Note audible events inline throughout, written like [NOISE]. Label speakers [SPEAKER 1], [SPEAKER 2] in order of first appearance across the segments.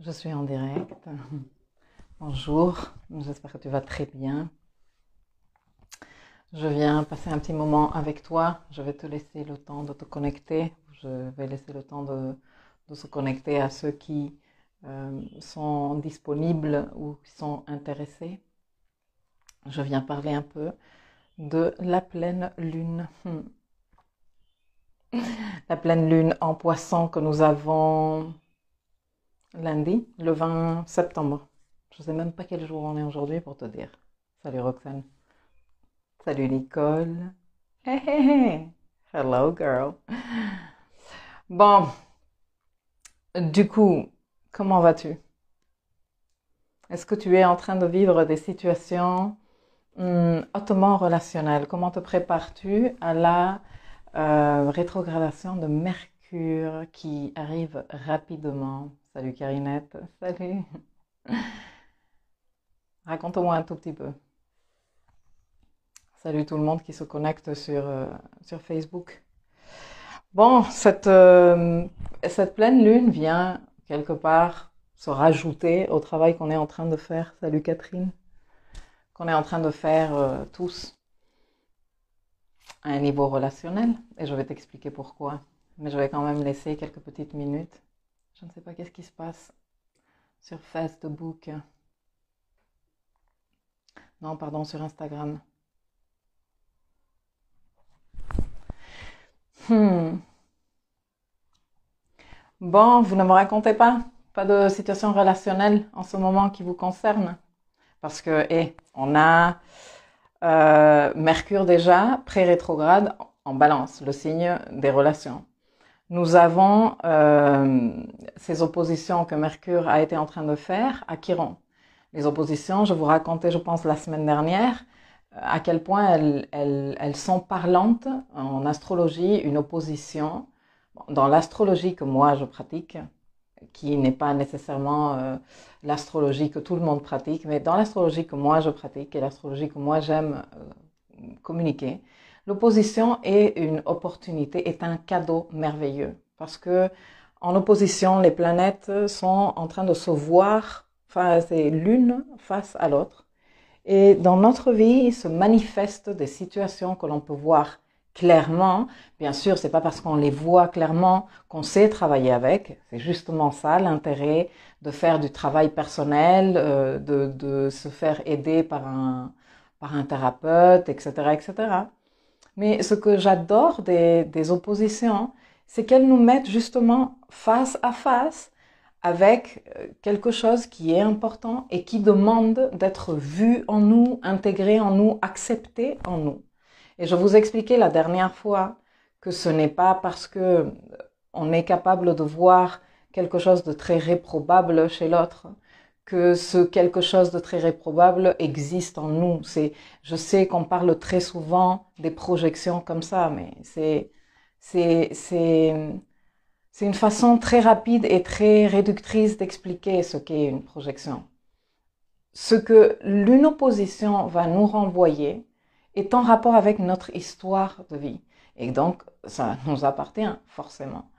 [SPEAKER 1] Je suis en direct. Bonjour, j'espère que tu vas très bien. Je viens passer un petit moment avec toi. Je vais te laisser le temps de te connecter. Je vais laisser le temps de, se connecter à ceux qui euh, sont disponibles ou qui sont intéressés. Je viens parler un peu de la pleine lune. [LAUGHS] La pleine lune en poisson que nous avons lundi, le 20 septembre. Je ne sais même pas quel jour on est aujourd'hui pour te dire. Salut Roxane. Salut Nicole. Hello girl. Bon, du coup, comment vas-tu Est-ce que tu es en train de vivre des situations hmm, hautement relationnelles Comment te prépares-tu à la euh, rétrogradation de Mercure qui arrive rapidement Salut Karinette. salut. Raconte-moi un tout petit peu. Salut tout le monde qui se connecte sur, euh, sur Facebook. Bon, cette, euh, cette pleine lune vient quelque part se rajouter au travail qu'on est en train de faire. Salut Catherine. Qu'on est en train de faire euh, tous à un niveau relationnel. Et je vais t'expliquer pourquoi. Mais je vais quand même laisser quelques petites minutes je ne sais pas qu'est-ce qui se passe sur Facebook. Non, pardon, sur Instagram. Hmm. Bon, vous ne me racontez pas Pas de situation relationnelle en ce moment qui vous concerne Parce que, hé, eh, on a euh, Mercure déjà, pré-rétrograde en balance, le signe des relations nous avons euh, ces oppositions que Mercure a été en train de faire à Chiron. Les oppositions, je vous racontais, je pense, la semaine dernière, euh, à quel point elles, sont parlantes en astrologie, une opposition. Dans l'astrologie que moi je pratique, qui n'est pas nécessairement euh, l'astrologie que tout le monde pratique, mais dans l'astrologie que moi je pratique et l'astrologie que moi j'aime communiquer, L'opposition est une opportunité, est un cadeau merveilleux parce que en opposition, les planètes sont en train de se voir, face et l'une face à l'autre. Et dans notre vie, il se manifeste des situations que l'on peut voir clairement. Bien sûr, c'est pas parce qu'on les voit clairement qu'on sait travailler avec. C'est justement ça l'intérêt de faire du travail personnel, euh, de, de, se faire aider par un, par un thérapeute, etc., etc. Mais ce que j'adore des, oppositions, c'est qu'elles nous mettent justement face à face avec euh, quelque chose qui est important et qui demande d'être vu en nous, intégré en nous, accepté en nous. Et je vous expliquais la dernière fois que ce n'est pas parce qu'on euh, est capable de voir quelque chose de très réprobable chez l'autre que ce quelque chose de très réprobable existe en nous. C'est, je sais qu'on parle très souvent des projections comme ça, mais c'est, c'est, c'est, c'est une façon très rapide et très réductrice d'expliquer ce qu'est une projection. Ce que l'une opposition va nous renvoyer est en rapport avec notre histoire de vie. Et donc, ça nous appartient forcément.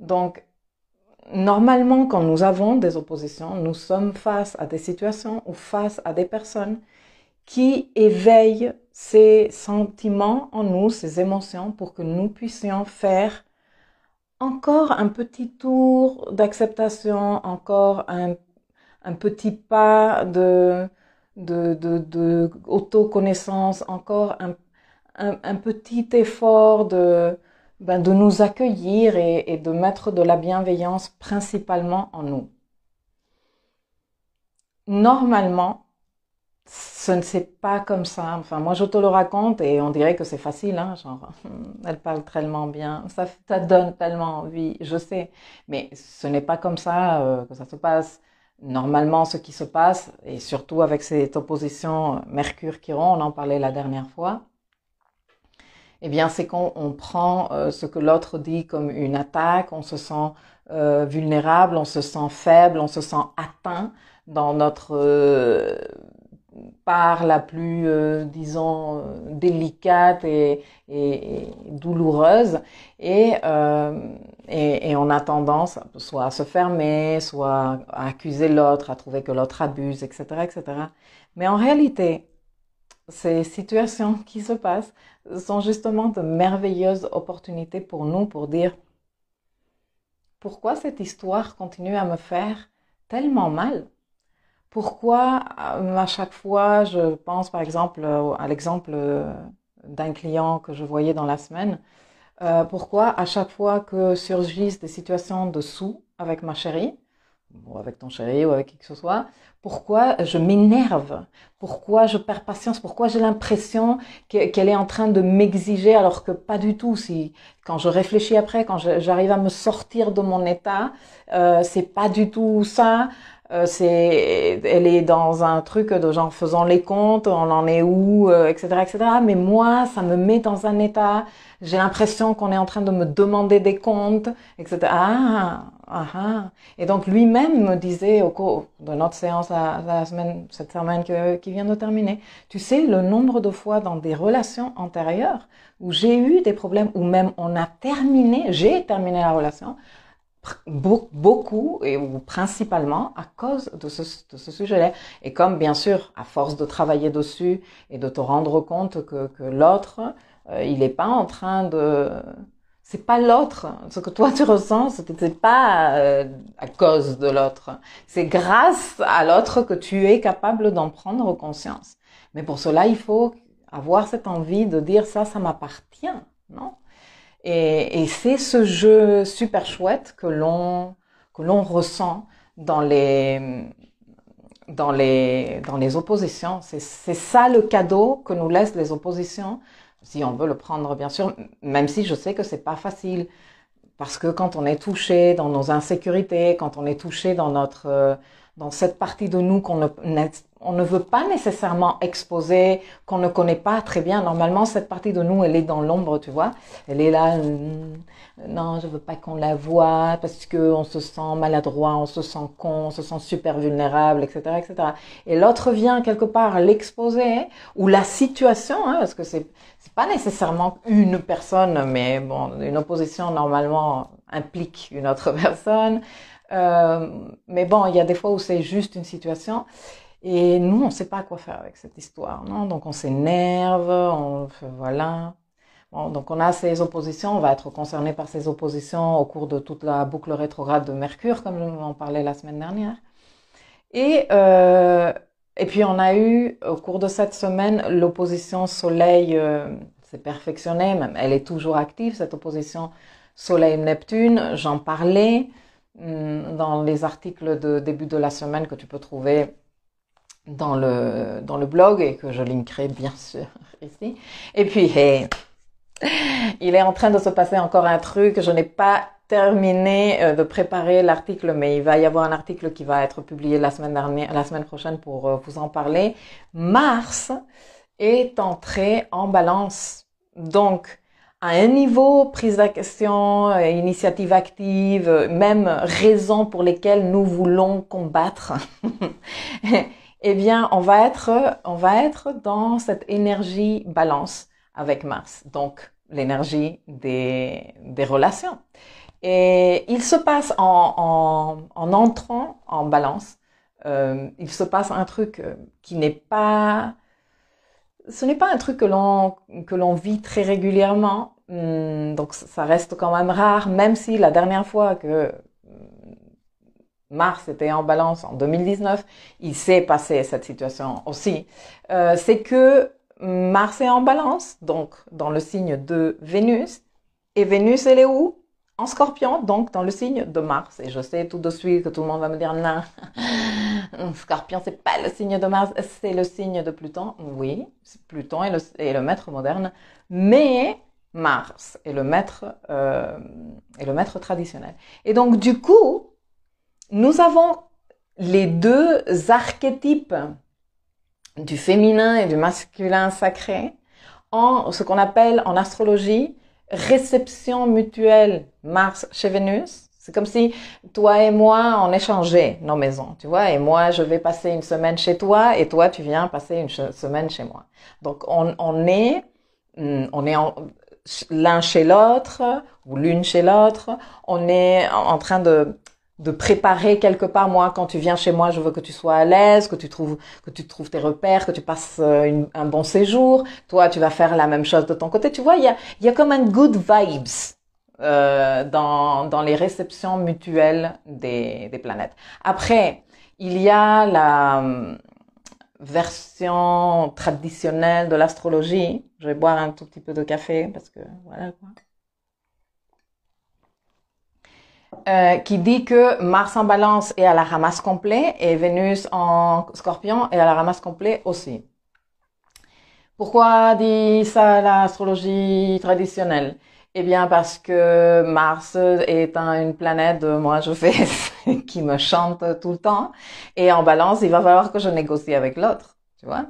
[SPEAKER 1] Donc, normalement, quand nous avons des oppositions, nous sommes face à des situations ou face à des personnes qui éveillent ces sentiments en nous, ces émotions, pour que nous puissions faire encore un petit tour d'acceptation, encore un, petit pas de, de, de, autoconnaissance, encore un, petit effort de, ben, de nous accueillir et, de mettre de la bienveillance principalement en nous. Normalement, ce ne c'est pas comme ça. Enfin, moi, je te le raconte et on dirait que c'est facile, hein, genre, [LAUGHS] elle parle tellement bien, ça, donne tellement envie, je sais. Mais ce n'est pas comme ça euh, que ça se passe. Normalement, ce qui se passe, et surtout avec cette opposition euh, Mercure-Chiron, on en parlait la dernière fois, eh bien c'est qu'on on prend euh, ce que l'autre dit comme une attaque, on se sent euh, vulnérable, on se sent faible, on se sent atteint dans notre euh, part la plus, disons, délicate et, douloureuse. Et, et, et, on a tendance soit à se fermer, soit à accuser l'autre, à trouver que l'autre abuse, etc., etc. Mais en réalité, ces situations qui se passent sont justement de merveilleuses opportunités pour nous pour dire pourquoi cette histoire continue à me faire tellement mal Pourquoi euh, à chaque fois, je pense par exemple euh, à l'exemple euh, d'un client que je voyais dans la semaine, pourquoi à chaque fois que surgissent des situations de sous avec ma chérie, ou avec ton chéri ou avec qui que ce soit, pourquoi je m'énerve Pourquoi je perds patience Pourquoi j'ai l'impression qu'elle est en train de m'exiger alors que pas du tout. Si quand je réfléchis après, quand j'arrive à me sortir de mon état, euh, c'est pas du tout ça. Euh, c'est, elle est dans un truc de genre faisant les comptes, on en est où, etc., euh, etc. Mais moi, ça me met dans un état. J'ai l'impression qu'on est en train de me demander des comptes, etc. Ah, et donc lui-même me disait au cours de notre séance la, la semaine, cette semaine qui vient de terminer, tu sais le nombre de fois dans des relations antérieures où j'ai eu des problèmes, où même on a terminé, j'ai terminé la relation beaucoup et ou principalement à cause de ce, sujet-là. Et comme bien sûr, à force de travailler dessus et de te rendre compte que, l'autre, euh, il n'est pas en train de c'est pas l'autre. Ce que toi tu ressens, c'est pas euh, à cause de l'autre. C'est grâce à l'autre que tu es capable d'en prendre conscience. Mais pour cela, il faut avoir cette envie de dire ça, ça m'appartient, non Et, et c'est ce jeu super chouette que l'on que l'on ressent dans les dans les dans les oppositions. C'est ça le cadeau que nous laissent les oppositions, si on veut le prendre, bien sûr, même si je sais que c'est pas facile. Parce que quand on est touché dans nos insécurités, quand on est touché dans notre, euh, dans cette partie de nous qu'on ne, on ne veut pas nécessairement exposer, qu'on ne connaît pas très bien. Normalement, cette partie de nous, elle est dans l'ombre, tu vois. Elle est là, euh, non, je veux pas qu'on la voie parce que on se sent maladroit, on se sent con, on se sent super vulnérable, etc., etc. Et l'autre vient quelque part l'exposer ou la situation, hein, parce que c'est pas nécessairement une personne, mais bon, une opposition normalement implique une autre [LAUGHS] personne. Euh, mais bon, il y a des fois où c'est juste une situation. Et nous, on ne sait pas quoi faire avec cette histoire, non Donc on s'énerve, on voilà. Bon, donc on a ces oppositions, on va être concerné par ces oppositions au cours de toute la boucle rétrograde de Mercure, comme vous en parlait la semaine dernière. Et euh, et puis on a eu, au cours de cette semaine, l'opposition Soleil euh, c'est s'est perfectionnée, elle est toujours active, cette opposition Soleil-Neptune. J'en parlais hmm, dans les articles de début de la semaine que tu peux trouver dans le, dans le blog et que je linkerai bien [LAUGHS] sûr ici. Et puis, il est en train de se passer encore un truc, je n'ai pas terminé euh, de préparer l'article, mais il va y avoir un article qui va être publié la semaine dernière, la semaine prochaine pour euh, vous en parler. Mars est entré en balance. Donc, à un niveau, prise question euh, initiative active, même raison pour lesquelles nous voulons combattre, [LAUGHS] eh bien, on va être, on va être dans cette énergie balance avec Mars. Donc, l'énergie des, des relations. Et il se passe en, en, en entrant en balance, euh, il se passe un truc euh, qui n'est pas... Ce n'est pas un truc que l'on, que l'on vit très régulièrement, hmm, donc ça reste quand même rare, même si la dernière fois que hmm, Mars était en balance en 2019, il s'est passé cette situation aussi, euh, c'est que hmm, Mars est en balance, donc dans le signe de Vénus, et Vénus elle est où en scorpion, donc dans le signe de Mars. Et je sais tout de suite que tout le monde va me dire non, [LAUGHS] scorpion, c'est pas le signe de Mars, c'est le signe de Pluton. Oui, Pluton est le, maître moderne, mais Mars est le maître, euh, le maître traditionnel. Et donc, du coup, nous avons les deux archétypes du féminin et du masculin sacré en ce qu'on appelle en astrologie réception mutuelle Mars chez Vénus. C'est comme si toi et moi, on échangeait nos maisons, tu vois, et moi, je vais passer une semaine chez toi, et toi, tu viens passer une semaine chez moi. Donc, on, on est, hmm, on est l'un chez l'autre, ou l'une chez l'autre, on est en train de de préparer quelque part moi quand tu viens chez moi je veux que tu sois à l'aise que tu trouves que tu trouves tes repères que tu passes euh, un bon séjour toi tu vas faire la même chose de ton côté tu vois il y a il y a comme un good vibes euh, dans dans les réceptions mutuelles des des planètes après il y a la hum, version traditionnelle de l'astrologie je vais boire un tout petit peu de café parce que voilà quoi Euh, qui dit que Mars en balance est à la ramasse complète et Vénus en scorpion est à la ramasse complète aussi. Pourquoi dit ça l'astrologie traditionnelle Eh bien parce que Mars est une planète, euh, moi je fais, [LAUGHS] qui me chante tout le temps. Et en balance, il va falloir que je négocie avec l'autre, tu vois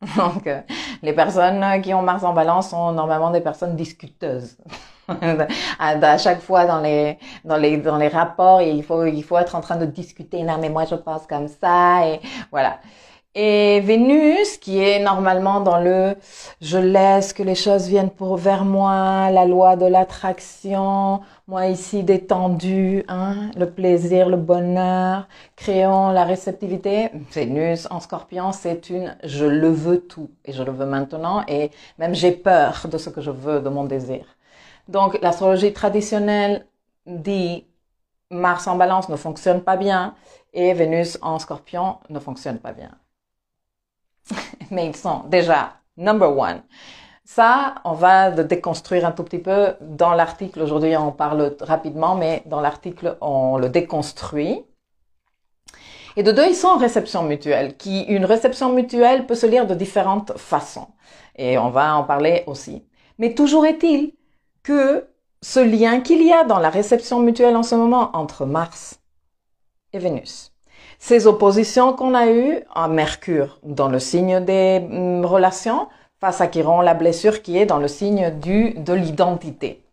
[SPEAKER 1] [LAUGHS] Donc, euh, les personnes qui ont Mars en balance sont normalement des personnes discuteuses. [LAUGHS] [LAUGHS] Ah, bah, à, chaque fois dans les dans les dans les rapports il faut il faut être en train de discuter non mais moi je pense comme ça et voilà et Vénus qui est normalement dans le je laisse que les choses viennent pour vers moi la loi de l'attraction moi ici détendu hein le plaisir le bonheur créons la réceptivité Vénus en Scorpion c'est une je le veux tout et je le veux maintenant et même j'ai peur de ce que je veux de mon désir donc, l'astrologie traditionnelle dit Mars en balance ne fonctionne pas bien et Vénus en scorpion ne fonctionne pas bien. [LAUGHS] Mais ils sont déjà number one. Ça, on va le déconstruire un tout petit peu. Dans l'article, aujourd'hui, on parle rapidement, mais dans l'article, on le déconstruit. Et de deux, ils sont en réception mutuelle, qui, une réception mutuelle peut se lire de différentes façons. Et on va en parler aussi. Mais toujours est-il que ce lien qu'il y a dans la réception mutuelle en ce moment entre Mars et Vénus. Ces oppositions qu'on a eues à Mercure dans le signe des mm, relations face à Chiron, la blessure qui est dans le signe du, de l'identité.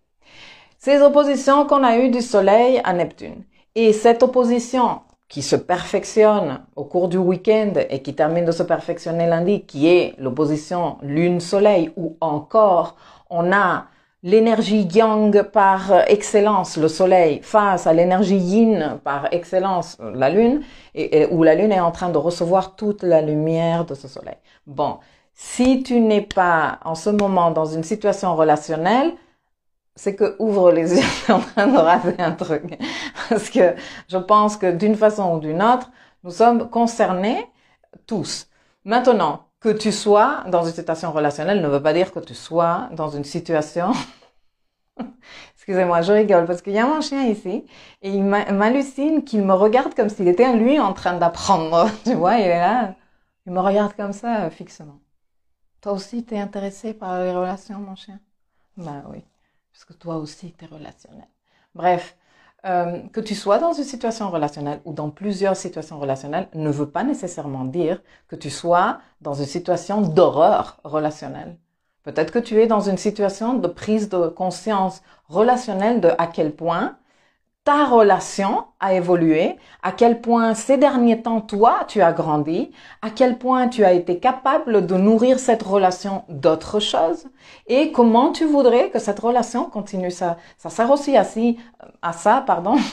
[SPEAKER 1] Ces oppositions qu'on a eues du Soleil à Neptune. Et cette opposition qui se perfectionne au cours du week-end et qui termine de se perfectionner lundi, qui est l'opposition Lune-Soleil, où encore on a l'énergie yang par excellence, le soleil, face à l'énergie yin par excellence, euh, la lune, et, où la lune est en train de recevoir toute la lumière de ce soleil. Bon, si tu n'es pas en ce moment dans une situation relationnelle, c'est que ouvre les [LAUGHS] yeux, tu en train de rater un truc. Parce que je pense que d'une façon ou d'une autre, nous sommes concernés tous. Maintenant, que tu sois dans une situation relationnelle ne veut pas dire que tu sois dans une situation... [LAUGHS] Excusez-moi, je rigole parce qu'il y a mon chien ici et il m'hallucine qu'il me regarde comme s'il était lui en train d'apprendre. [LAUGHS] Tu vois, il est là, il me regarde comme ça euh, fixement. Toi aussi, t'es intéressé par les relations, mon chien Bah ben oui, parce que toi aussi, t'es relationnel. Bref, euh, que tu sois dans une situation relationnelle ou dans plusieurs situations relationnelles ne veut pas nécessairement dire que tu sois dans une situation d'horreur relationnelle. Peut-être que tu es dans une situation de prise de conscience relationnelle de à quel point ta relation a évolué, à quel point ces derniers temps, toi, tu as grandi, à quel point tu as été capable de nourrir cette relation d'autre chose et comment tu voudrais que cette relation continue. Ça, ça sert aussi à, à ça, pardon, [LAUGHS]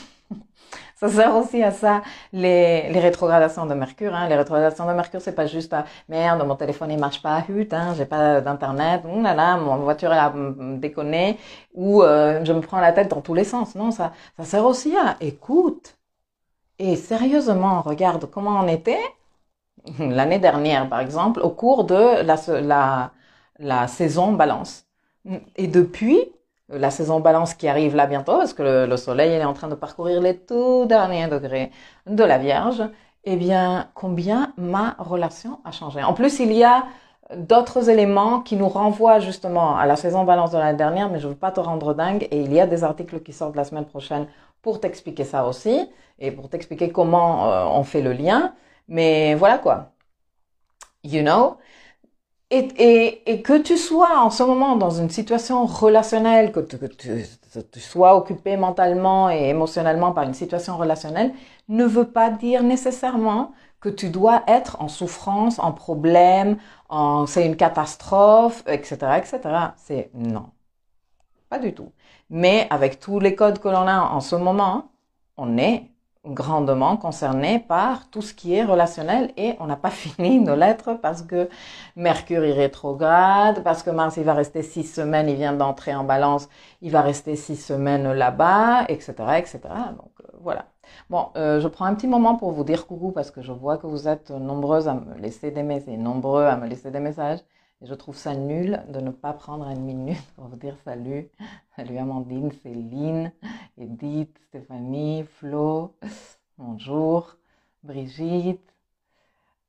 [SPEAKER 1] ça sert aussi à ça, les, rétrogradations de Mercure. Hein. Les rétrogradations de Mercure, c'est pas juste à euh, merde, mon téléphone il marche pas, hut, hein, j'ai pas d'internet, ou là mon voiture elle a mm, mm, déconné, ou euh, je me prends la tête dans tous les sens. Non, ça, ça sert aussi à écoute. Et sérieusement, regarde comment on était l'année dernière, par exemple, au cours de la, la, la saison balance. Et depuis, la saison balance qui arrive là bientôt, parce que le, soleil est en train de parcourir les tout derniers degrés de la Vierge, eh bien, combien ma relation a changé. En plus, il y a d'autres éléments qui nous renvoient justement à la saison balance de l'année dernière, mais je ne veux pas te rendre dingue, et il y a des articles qui sortent la semaine prochaine pour t'expliquer ça aussi, et pour t'expliquer comment euh, on fait le lien. Mais voilà quoi. You know et, et, que tu sois en ce moment dans une situation relationnelle, que, tu, sois occupé mentalement et émotionnellement par une situation relationnelle, ne veut pas dire nécessairement que tu dois être en souffrance, en problème, c'est une catastrophe, etc., etc. C'est non, pas du tout. Mais avec tous les codes que l'on a en ce moment, on est grandement concerné par tout ce qui est relationnel et on n'a pas [LAUGHS] fini nos lettres parce que Mercure est rétrograde, parce que Mars il va rester six semaines, il vient d'entrer en balance, il va rester six semaines là-bas, etc., etc. Donc euh, voilà. Bon, euh, je prends un petit moment pour vous dire coucou parce que je vois que vous êtes nombreuses à me laisser des messages, nombreux à me laisser des messages je trouve ça nul de ne pas prendre une minute [LAUGHS] pour vous dire salut. Salut Amandine, Céline, Edith, Stéphanie, Flo, bonjour, Brigitte.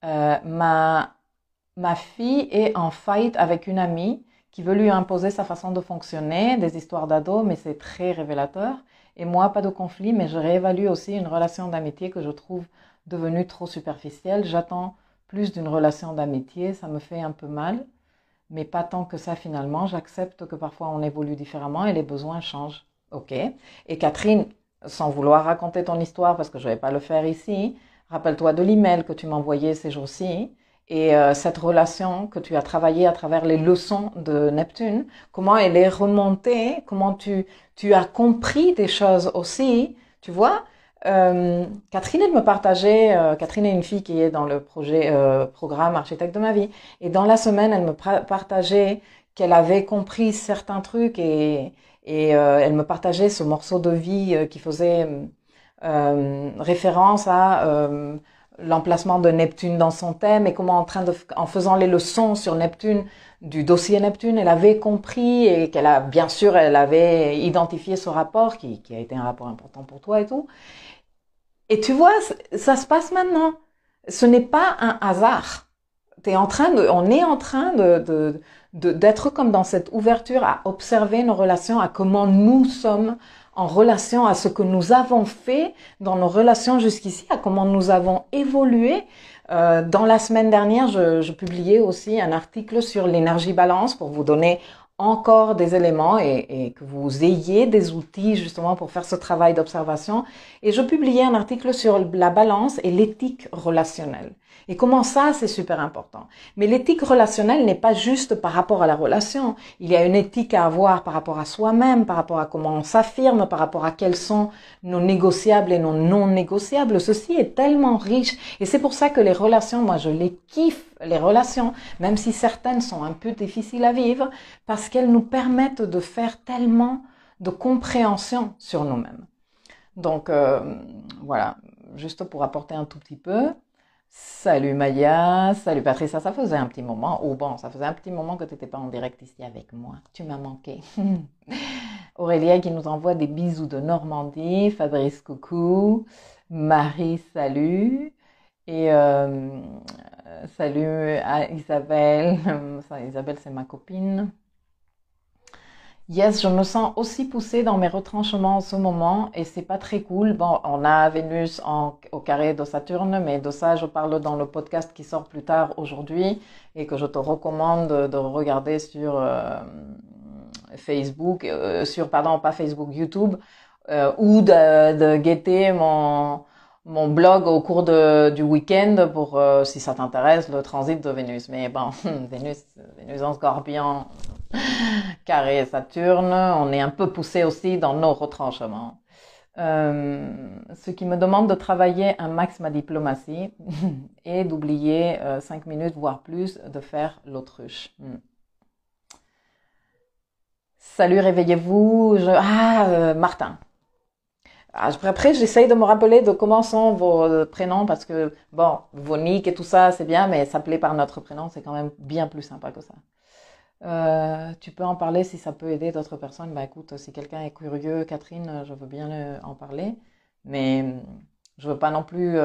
[SPEAKER 1] Euh, ma, ma fille est en fight avec une amie qui veut lui imposer sa façon de fonctionner, des histoires d'ados, mais c'est très révélateur. Et moi, pas de conflit, mais je réévalue aussi une relation d'amitié que je trouve devenue trop superficielle. J'attends plus d'une relation d'amitié, ça me fait un peu mal mais pas tant que ça finalement. J'accepte que parfois on évolue différemment et les besoins changent. Ok. Et Catherine, sans vouloir raconter ton histoire parce que je ne vais pas le faire ici, rappelle-toi de l'email que tu m'envoyais ces jours-ci et euh, cette relation que tu as travaillée à travers les leçons de Neptune. Comment elle est remontée Comment tu as compris des choses aussi Tu vois euh, Catherine, elle me partageait, euh, Catherine est une fille qui est dans le projet euh, programme Architecte de ma vie, et dans la semaine, elle me partageait qu'elle avait compris certains trucs et, euh, elle me partageait ce morceau de vie qui faisait référence à l'emplacement de Neptune dans son thème et comment en, train de, en faisant les leçons sur Neptune, du dossier Neptune, elle avait compris et qu'elle a, bien sûr, elle avait identifié ce rapport qui a été un rapport important pour toi et tout. Et tu vois, ça se passe maintenant. Ce n'est pas un hasard. Es en train de, on est en train de, d'être comme dans cette ouverture à observer nos relations, à comment nous sommes en relation à ce que nous avons fait dans nos relations jusqu'ici, à comment nous avons évolué. Euh, dans la semaine dernière, je, je, publiais aussi un article sur l'énergie balance pour vous donner encore des éléments et, que vous ayez des outils justement pour faire ce travail d'observation. Et je publiais un article sur la balance et l'éthique relationnelle. Et comment ça, c'est super important. Mais l'éthique relationnelle n'est pas juste par rapport à la relation. Il y a une éthique à avoir par rapport à soi-même, par rapport à comment on s'affirme, par rapport à quels sont nos négociables et nos non négociables. Ceci est tellement riche. Et c'est pour ça que les relations, moi, je les kiffe les relations, même si certaines sont un peu difficiles à vivre, parce qu'elles nous permettent de faire tellement de compréhension sur nous-mêmes. Donc euh, voilà, juste pour apporter un tout petit peu. Salut Maya, salut Patricia, ça faisait un petit moment, ou oh bon, ça faisait un petit moment que tu n'étais pas en direct ici avec moi, tu m'as manqué. [LAUGHS] Aurélien qui nous envoie des bisous de Normandie, Fabrice coucou, Marie salut, et euh, salut euh, à Isabelle. Euh, Isabelle, c'est ma copine. Yes, je me sens aussi poussée dans mes retranchements en ce moment et c'est pas très cool. Bon, on a Vénus au carré de Saturne, mais de ça, je parle dans le podcast qui sort plus tard aujourd'hui et que je te recommande de, regarder sur euh, Facebook, sur, pardon, pas Facebook, YouTube, ou de guetter mon, mon blog au cours du week-end pour, euh, si ça t'intéresse, le transit de Vénus. Mais bon, [LAUGHS] Vénus, Vénus en scorpion, [LAUGHS] carré Saturne, on est un peu poussé aussi dans nos retranchements. Euh, ce qui me demande de travailler un max ma diplomatie [LAUGHS] et d'oublier 5 euh, cinq minutes, voire plus, de faire l'autruche. Hmm. Salut, réveillez-vous. Je... Ah, Martin. Ah, après, j'essaye de me rappeler de comment sont vos euh, prénoms parce que, bon, vos nicks et tout ça, c'est bien, mais s'appeler par notre prénom, c'est quand même bien plus sympa que ça. Euh, tu peux en parler si ça peut aider d'autres personnes. Bah écoute, si quelqu'un est curieux, Catherine, euh, je veux bien en parler, mais je veux pas non plus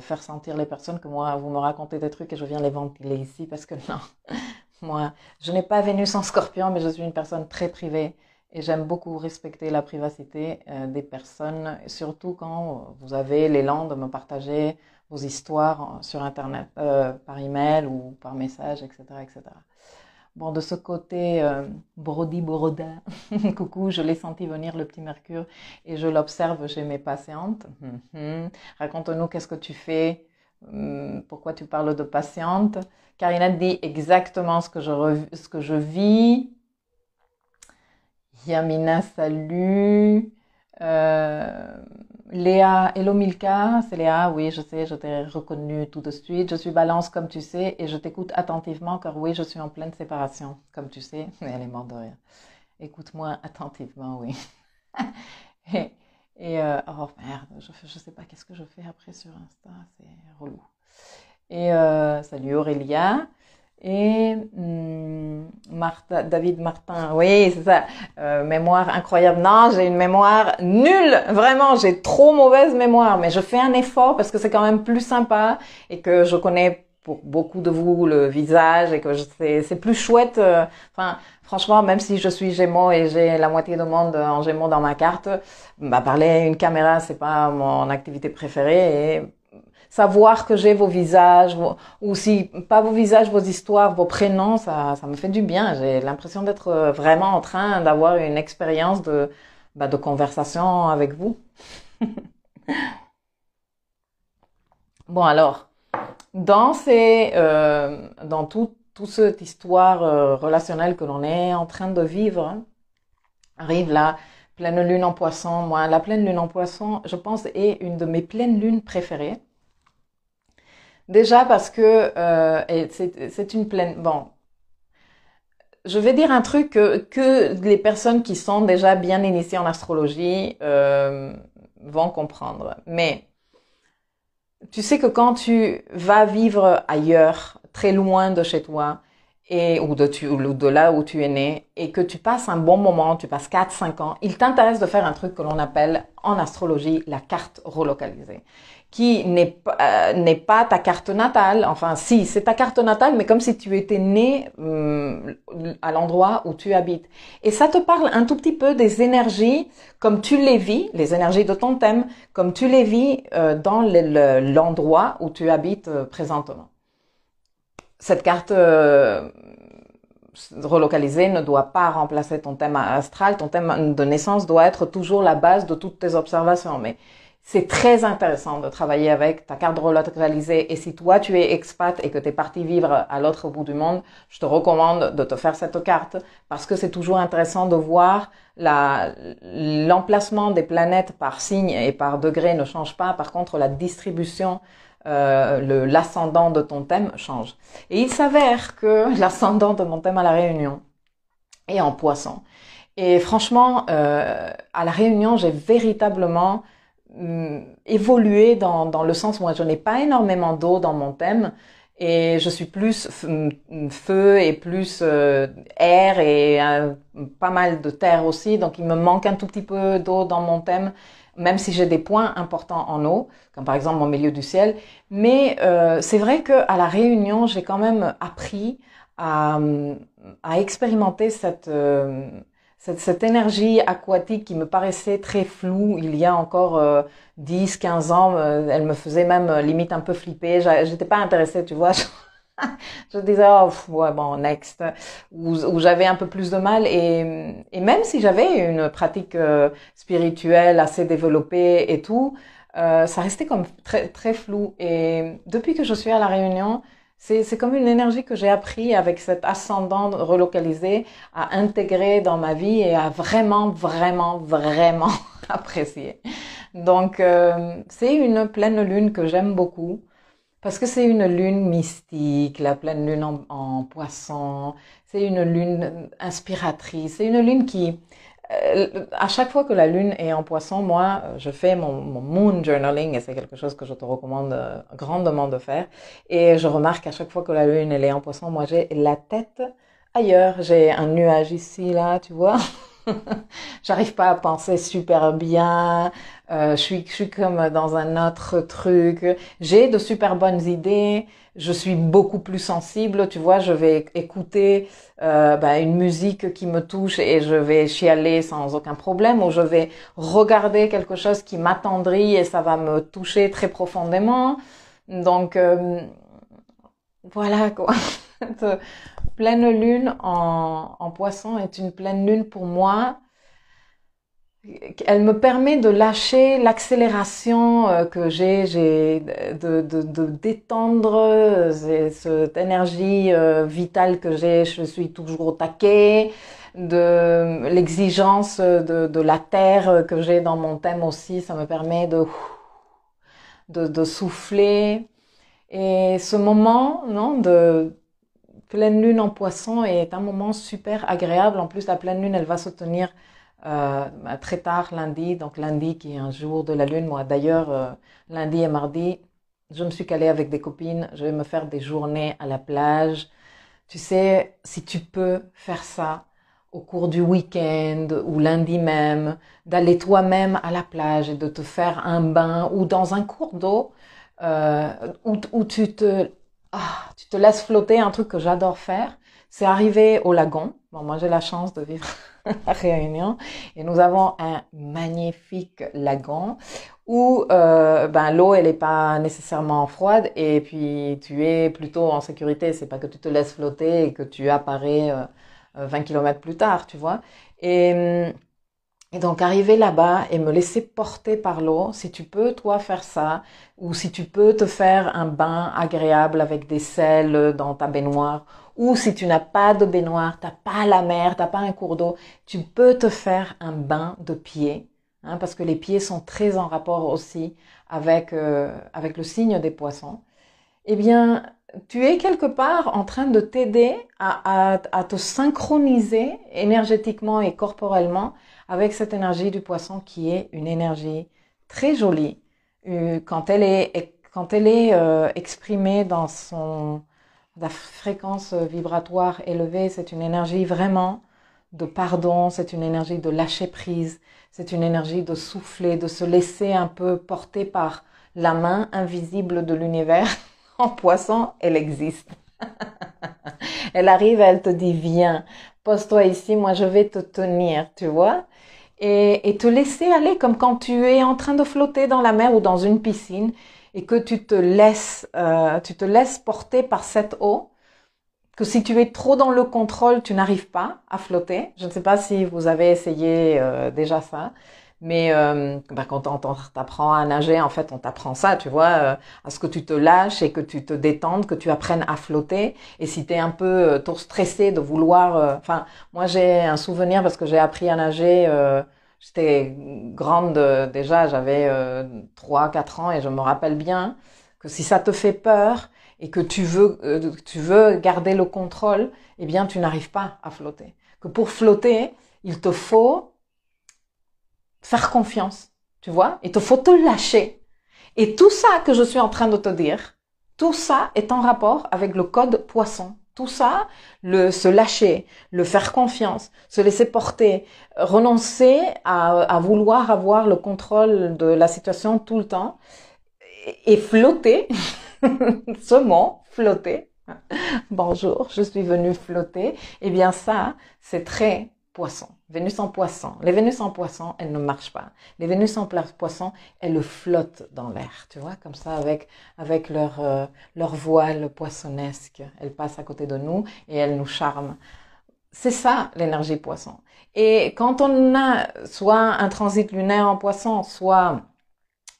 [SPEAKER 1] faire sentir les personnes que moi, vous me racontez des trucs et je viens les ventiler ici parce que non. [LAUGHS] moi, je n'ai pas Vénus en scorpion, mais je suis une personne très privée. Et j'aime beaucoup respecter la privacité euh, des personnes, surtout quand vous avez l'élan de me partager vos histoires euh, sur Internet, euh, par email ou par message, etc. etc. Bon, de ce côté, brody brodi [LAUGHS] coucou, je l'ai senti venir le petit mercure et je l'observe chez mes patientes. Mhm. Raconte-nous qu'est-ce que tu fais, hmm, pourquoi tu parles de patiente. Karina dit exactement ce que je, ce que je vis, Yamina, salut. Euh, Léa, hello Milka, c'est Léa, oui, je sais, je t'ai reconnue tout de suite. Je suis balance, comme tu sais, et je t'écoute attentivement, car oui, je suis en pleine séparation, comme tu sais, mais elle est morte de rire. Écoute-moi attentivement, oui. [LAUGHS] et, euh, oh merde, je, je sais pas qu'est-ce que je fais après sur Insta, c'est relou. Et euh, salut Aurélia. Et hmm, David Martin, oui, c'est ça. Euh, mémoire incroyable. Non, j'ai une mémoire nulle. Vraiment, j'ai trop mauvaise mémoire. Mais je fais un effort parce que c'est quand même plus sympa et que je connais pour beaucoup de vous le visage et que c'est plus chouette. Euh, enfin, franchement, même si je suis Gémeaux et j'ai la moitié de monde en Gémeaux dans ma carte, bah parler à une caméra, c'est pas mon activité préférée et savoir que j'ai vos visages, ou si pas vos visages, vos histoires, vos prénoms, ça, ça me fait du bien. J'ai l'impression d'être euh, vraiment en train d'avoir une expérience de, bah, de conversation avec vous. [LAUGHS] bon alors, dans ces, euh, dans toute tout cette histoire euh, relationnelle que l'on est en train de vivre, arrive la pleine lune en poisson. Moi, la pleine lune en poisson, je pense, est une de mes pleines lunes préférées Déjà parce que euh, c'est une pleine... Bon, je vais dire un truc que, les personnes qui sont déjà bien initiées en astrologie euh, vont comprendre. Mais tu sais que quand tu vas vivre ailleurs, très loin de chez toi, et, ou, de, de là où tu es né, et que tu passes un bon moment, tu passes 4-5 ans, il t'intéresse de faire un truc que l'on appelle en astrologie la carte relocalisée qui n'est pas, euh, pas ta carte natale. Enfin, si, c'est ta carte natale, mais comme si tu étais né hum, à l'endroit où tu habites. Et ça te parle un tout petit peu des énergies, comme tu les vis, les énergies de ton thème, comme tu les vis euh, dans l'endroit où tu habites euh, présentement. Cette carte relocalisée ne doit pas remplacer ton thème astral. Ton thème de naissance doit être toujours la base de toutes tes observations. Mais c'est très intéressant de travailler avec ta carte réalisée. Et si toi, tu es expat et que tu es parti vivre à l'autre bout du monde, je te recommande de te faire cette carte parce que c'est toujours intéressant de voir l'emplacement des planètes par signe et par degré ne change pas. Par contre, la distribution, euh, l'ascendant de ton thème change. Et il s'avère que [LAUGHS] l'ascendant de mon thème à la Réunion est en poisson. Et franchement, euh, à la Réunion, j'ai véritablement Mm, évolué dans, dans, le sens où moi je n'ai pas énormément d'eau dans mon thème et je suis plus mm, feu et plus euh, air et euh, pas mal de terre aussi, donc il me manque un tout petit peu d'eau dans mon thème, même si j'ai des points importants en eau, comme par exemple mon milieu du ciel. Mais euh, c'est vrai que à la réunion, j'ai quand même appris à, mm, à expérimenter cette cette, cette, énergie aquatique qui me paraissait très floue il y a encore 10, euh, 15 ans, euh, elle me faisait même euh, limite un peu flipper. J'étais pas intéressée, tu vois. [LAUGHS] Je, disais, oh, bon, next. Où, j'avais un peu plus de mal. Et, et même si j'avais une pratique spirituelle assez développée et tout, ça restait comme très, très flou. Et depuis que je suis à La Réunion, c'est comme une énergie que j'ai appris avec cet ascendant relocalisé à intégrer dans ma vie et à vraiment, vraiment, vraiment [LAUGHS] apprécier. Donc, euh, c'est une pleine lune que j'aime beaucoup parce que c'est une lune mystique, la pleine lune en, en poisson, c'est une lune inspiratrice, c'est une lune qui, euh, à chaque fois que la lune est en poisson, moi, euh, je fais mon, moon journaling et c'est quelque chose que je te recommande euh, grandement de faire. Et je remarque à chaque fois que la lune est en poisson, moi j'ai la tête ailleurs, j'ai un nuage ici, là, tu vois. [LAUGHS] J'arrive pas à penser super bien, je suis comme dans un autre truc, j'ai de super bonnes idées, je suis beaucoup plus sensible, tu vois, je vais écouter euh, bah, une musique qui me touche et je vais chialer sans aucun problème, ou je vais regarder quelque chose qui m'attendrit et ça va me toucher très profondément. Donc euh, voilà quoi. [LAUGHS] pleine lune en, en poisson est une pleine lune pour moi elle me permet de lâcher l'accélération euh, que j'ai, de, détendre euh, cette énergie euh, vitale que j'ai, je suis toujours au taquet, de l'exigence de, la terre que j'ai dans mon thème aussi, ça me permet de, de, souffler. Et ce moment, non, de pleine lune en poisson est un moment super agréable. En plus, la pleine lune, elle va se tenir euh, très tard lundi, donc lundi qui est un jour de la lune. Moi d'ailleurs, euh, lundi et mardi, je me suis calée avec des copines, je vais me faire des journées à la plage. Tu sais, si tu peux faire ça au cours du week-end ou lundi même, d'aller toi-même à la plage et de te faire un bain ou dans un cours d'eau euh, où, tu te, ah, tu te laisses flotter, un truc que j'adore faire, c'est arriver au lagon moi j'ai la chance de vivre [LAUGHS] à Réunion et nous avons un magnifique lagon où euh, ben, l'eau elle n'est pas nécessairement froide et puis tu es plutôt en sécurité. C'est pas que tu te laisses flotter et que tu apparais 20 euh, euh, km plus tard, tu vois. Et, et donc arriver là-bas et me laisser porter par l'eau, si tu peux toi faire ça, ou si tu peux te faire un bain agréable avec des sels dans ta baignoire, ou si tu n'as pas de baignoire, t'as pas la mer, t'as pas un cours d'eau, tu peux te faire un bain de pieds, hein, parce que les pieds sont très en rapport aussi avec, euh, avec le signe des poissons. Eh bien, tu es quelque part en train de t'aider à, à, te synchroniser énergétiquement et corporellement avec cette énergie du poisson qui est une énergie très jolie euh, quand elle est, quand elle est euh, exprimée dans son la fréquence euh, vibratoire élevée, c'est une énergie vraiment de pardon, c'est une énergie de lâcher prise, c'est une énergie de souffler, de se laisser un peu porter par la main invisible de l'univers. [LAUGHS] En poisson, elle existe. [LAUGHS] elle arrive, elle te dit viens, pose-toi ici, moi je vais te tenir, tu vois. Et, et te laisser aller comme quand tu es en train de flotter dans la mer ou dans une piscine et que tu te laisses, euh, tu te laisses porter par cette eau, que si tu es trop dans le contrôle, tu n'arrives pas à flotter. Je ne sais pas si vous avez essayé euh, déjà ça, mais euh, bah, quand on t'apprend à nager, en fait, on t'apprend ça, tu vois, euh, à ce que tu te lâches et que tu te détendes, que tu apprennes à flotter. Et si tu es un peu trop stressé de vouloir... Enfin, moi, j'ai un souvenir parce que j'ai appris à nager J'étais grande déjà, j'avais euh, trois, 3-4 ans et je me rappelle bien que si ça te fait peur et que tu veux, euh, tu veux garder le contrôle, eh bien tu n'arrives pas à flotter. Que pour flotter, il te faut faire confiance, tu vois, il te faut te lâcher. Et tout ça que je suis en train de te dire, tout ça est en rapport avec le code poisson. Tout ça, le se lâcher, le faire confiance, se laisser porter, renoncer à, à vouloir avoir le contrôle de la situation tout le temps et, flotter, [LAUGHS] ce mot, flotter, bonjour, je suis venue flotter, eh bien ça, c'est très poisson. Vénus en poisson. Les Vénus en poisson, elles ne marchent pas. Les Vénus en poisson, elles flottent dans l'air, tu vois, comme ça, avec, avec leur, euh, leur voile poissonnesque. Elles passent à côté de nous et elles nous charment. C'est ça l'énergie poisson. Et quand on a soit un transit lunaire en poisson, soit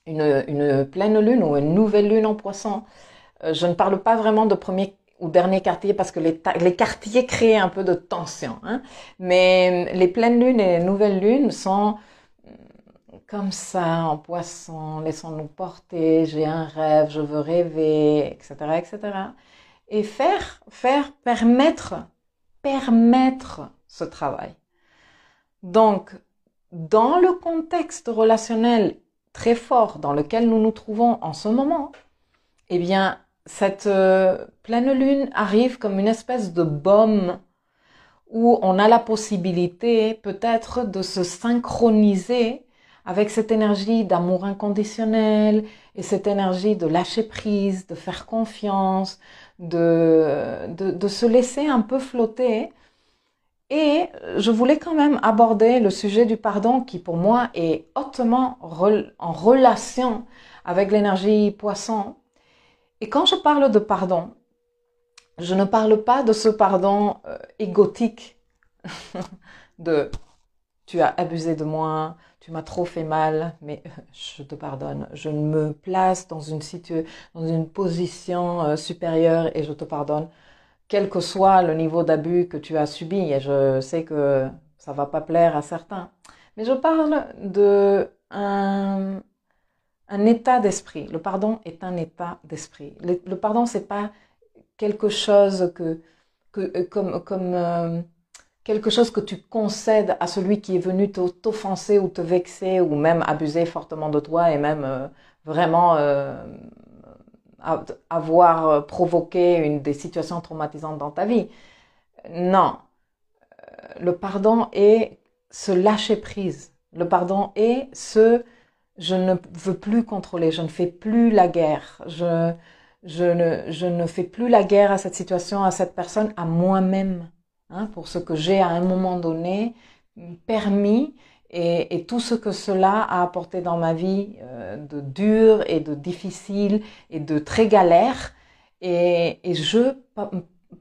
[SPEAKER 1] une, une pleine lune ou une nouvelle lune en poisson, euh, je ne parle pas vraiment de premier ou dernier quartier parce que les, les quartiers créent un peu de tension. Hein. Mais euh, les pleines lunes et les nouvelles lunes sont euh, comme ça, en poisson, laissons-nous porter, j'ai un rêve, je veux rêver, etc., etc. Et faire, faire, permettre, permettre ce travail. Donc, dans le contexte relationnel très fort dans lequel nous nous trouvons en ce moment, eh bien, cette euh, pleine lune arrive comme une espèce de baume où on a la possibilité peut-être de se synchroniser avec cette énergie d'amour inconditionnel et cette énergie de lâcher prise, de faire confiance, de, se laisser un peu flotter. Et je voulais quand même aborder le sujet du pardon qui pour moi est hautement en relation avec l'énergie poisson et quand je parle de pardon, je ne parle pas de ce pardon euh, égotique [LAUGHS] de tu as abusé de moi, tu m'as trop fait mal, mais euh, je te pardonne. Je me place dans une dans une position euh, supérieure et je te pardonne, quel que soit le niveau d'abus que tu as subi. Et je sais que ça va pas plaire à certains, mais je parle de un un état d'esprit. Le pardon est un état d'esprit. Le, pardon, c'est pas quelque chose que, que euh, comme, comme euh, quelque chose que tu concèdes à celui qui est venu t'offenser ou te vexer ou même abuser fortement de toi et même euh, vraiment avoir provoqué une des situations traumatisantes dans ta vie. Non, le pardon est se lâcher prise. Le pardon est se je ne veux plus contrôler, je ne fais plus la guerre, je, je, ne, fais plus la guerre à cette situation, à cette personne, à moi-même, hein, pour ce que j'ai à un moment donné permis et, tout ce que cela a apporté dans ma vie euh, de dur et de difficile et de très galère. Et, et je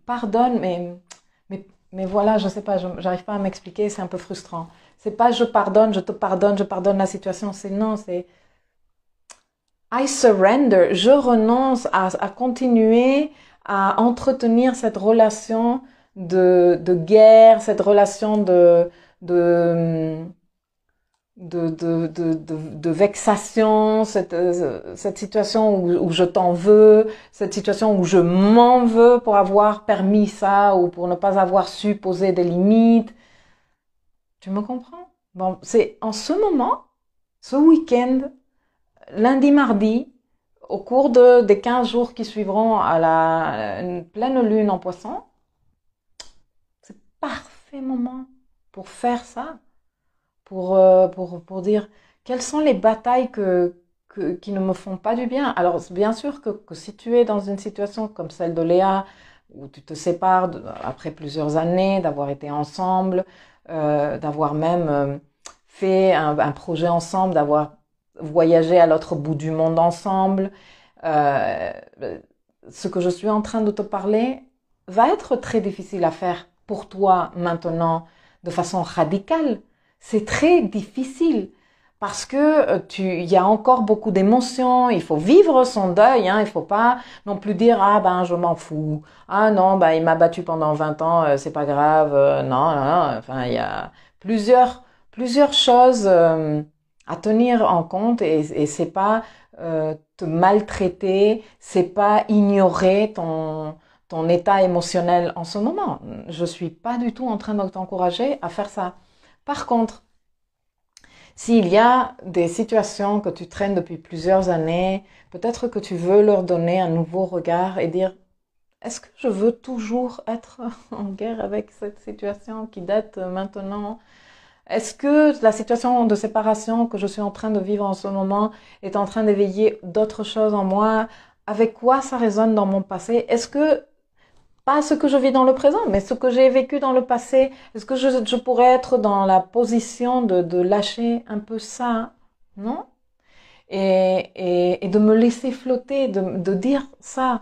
[SPEAKER 1] pardonne, mais, mais, mais voilà, je ne sais pas, je n'arrive pas à m'expliquer, c'est un peu frustrant. C'est pas je pardonne, je te pardonne, je pardonne la situation. C'est non, c'est I surrender. Je renonce à, continuer à entretenir cette relation de, guerre, cette relation de, vexation, cette, situation où, où je t'en veux, cette situation où je m'en veux pour avoir permis ça ou pour ne pas avoir su poser des limites, tu me comprends Bon, c'est en ce moment, ce week-end, lundi, mardi, au cours des 15 jours qui suivront à la une pleine lune en poisson, c'est parfait moment pour faire ça, pour, euh, pour, pour dire quelles sont les batailles que, qui ne me font pas du bien. Alors, bien sûr que, si tu es dans une situation comme celle de Léa, où tu te sépares après plusieurs années d'avoir été ensemble, euh, d'avoir même euh, fait un, projet ensemble, d'avoir voyagé à l'autre bout du monde ensemble. Euh, ce que je suis en train de te parler va être très difficile à faire pour toi maintenant de façon radicale. C'est très difficile parce que euh, tu, il y a encore beaucoup d'émotions. Il faut vivre son deuil. Hein, il faut pas non plus dire ah ben je m'en fous. Ah non ben il m'a battu pendant 20 ans, euh, c'est pas grave. Euh, non, non, non, Enfin il y a plusieurs plusieurs choses à tenir en compte et, et c'est pas te maltraiter, c'est pas ignorer ton ton état émotionnel en ce moment. Je suis pas du tout en train de t'encourager à faire ça. Par contre, s'il y a des situations que tu traînes depuis plusieurs années, peut-être que tu veux leur donner un nouveau regard et dire est-ce que je veux toujours être [LAUGHS] en guerre avec cette situation qui date maintenant Est-ce que la situation de séparation que je suis en train de vivre en ce moment est en train d'éveiller d'autres choses en moi Avec quoi ça résonne dans mon passé Est-ce que pas ce que je vis dans le présent, mais ce que j'ai vécu dans le passé. Est-ce que je, pourrais être dans la position de, lâcher un peu ça Non et, de me laisser flotter, de, dire ça.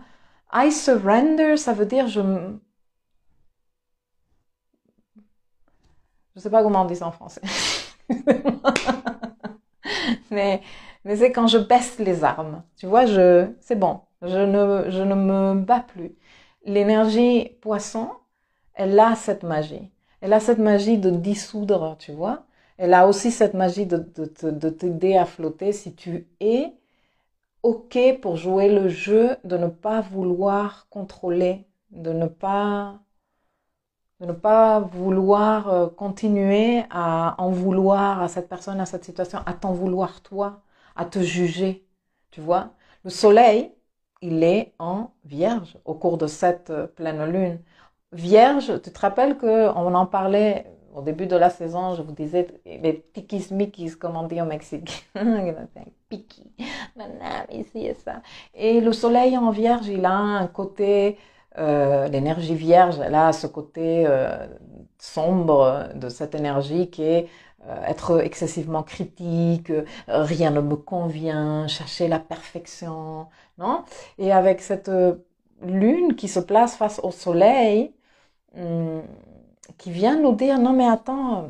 [SPEAKER 1] I surrender, ça veut dire je... Je sais pas comment on dit ça en français. [LAUGHS] mais mais c'est quand je baisse les armes. Tu vois, je c'est bon. Je ne, je ne me bats plus l'énergie poisson, elle a cette magie. Elle a cette magie de dissoudre, tu vois. Elle a aussi cette magie de, t'aider à flotter si tu es OK pour jouer le jeu de ne pas vouloir contrôler, de ne pas, de ne pas vouloir euh, continuer à en vouloir à cette personne, à cette situation, à t'en vouloir toi, à te juger. Tu vois, le soleil, il est en vierge au cours de cette euh, pleine lune. Vierge, tu te rappelles qu'on en parlait au début de la saison, je vous disais les tikis, mikis, comme on dit au Mexique. [LAUGHS] piki ici et ça. Et le soleil en vierge, il a un côté, euh, l'énergie vierge, elle a ce côté euh, sombre de cette énergie qui est être excessivement critique, rien ne me convient, chercher la perfection, et avec cette euh, lune qui se place face au soleil, hmm, qui vient nous dire, non mais attends,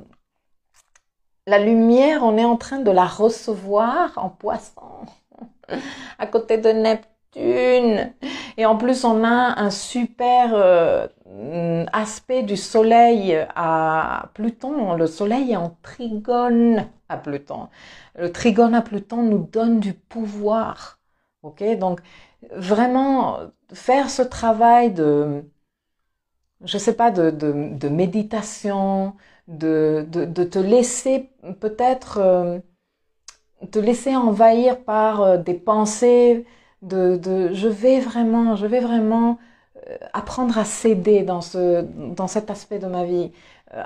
[SPEAKER 1] la lumière, on est en train de la recevoir en poisson, [LAUGHS] à côté de Neptune. Et en plus, on a un super euh, hmm, aspect du Soleil à Pluton. Le Soleil est en trigone à Pluton. Le trigone à Pluton nous donne du pouvoir. Ok, donc vraiment faire ce travail de, je sais pas, de, de, méditation, de, de, te laisser peut-être euh, te laisser envahir par euh, des pensées de, de, je vais vraiment, je vais vraiment euh, apprendre à céder dans ce dans cet aspect de ma vie,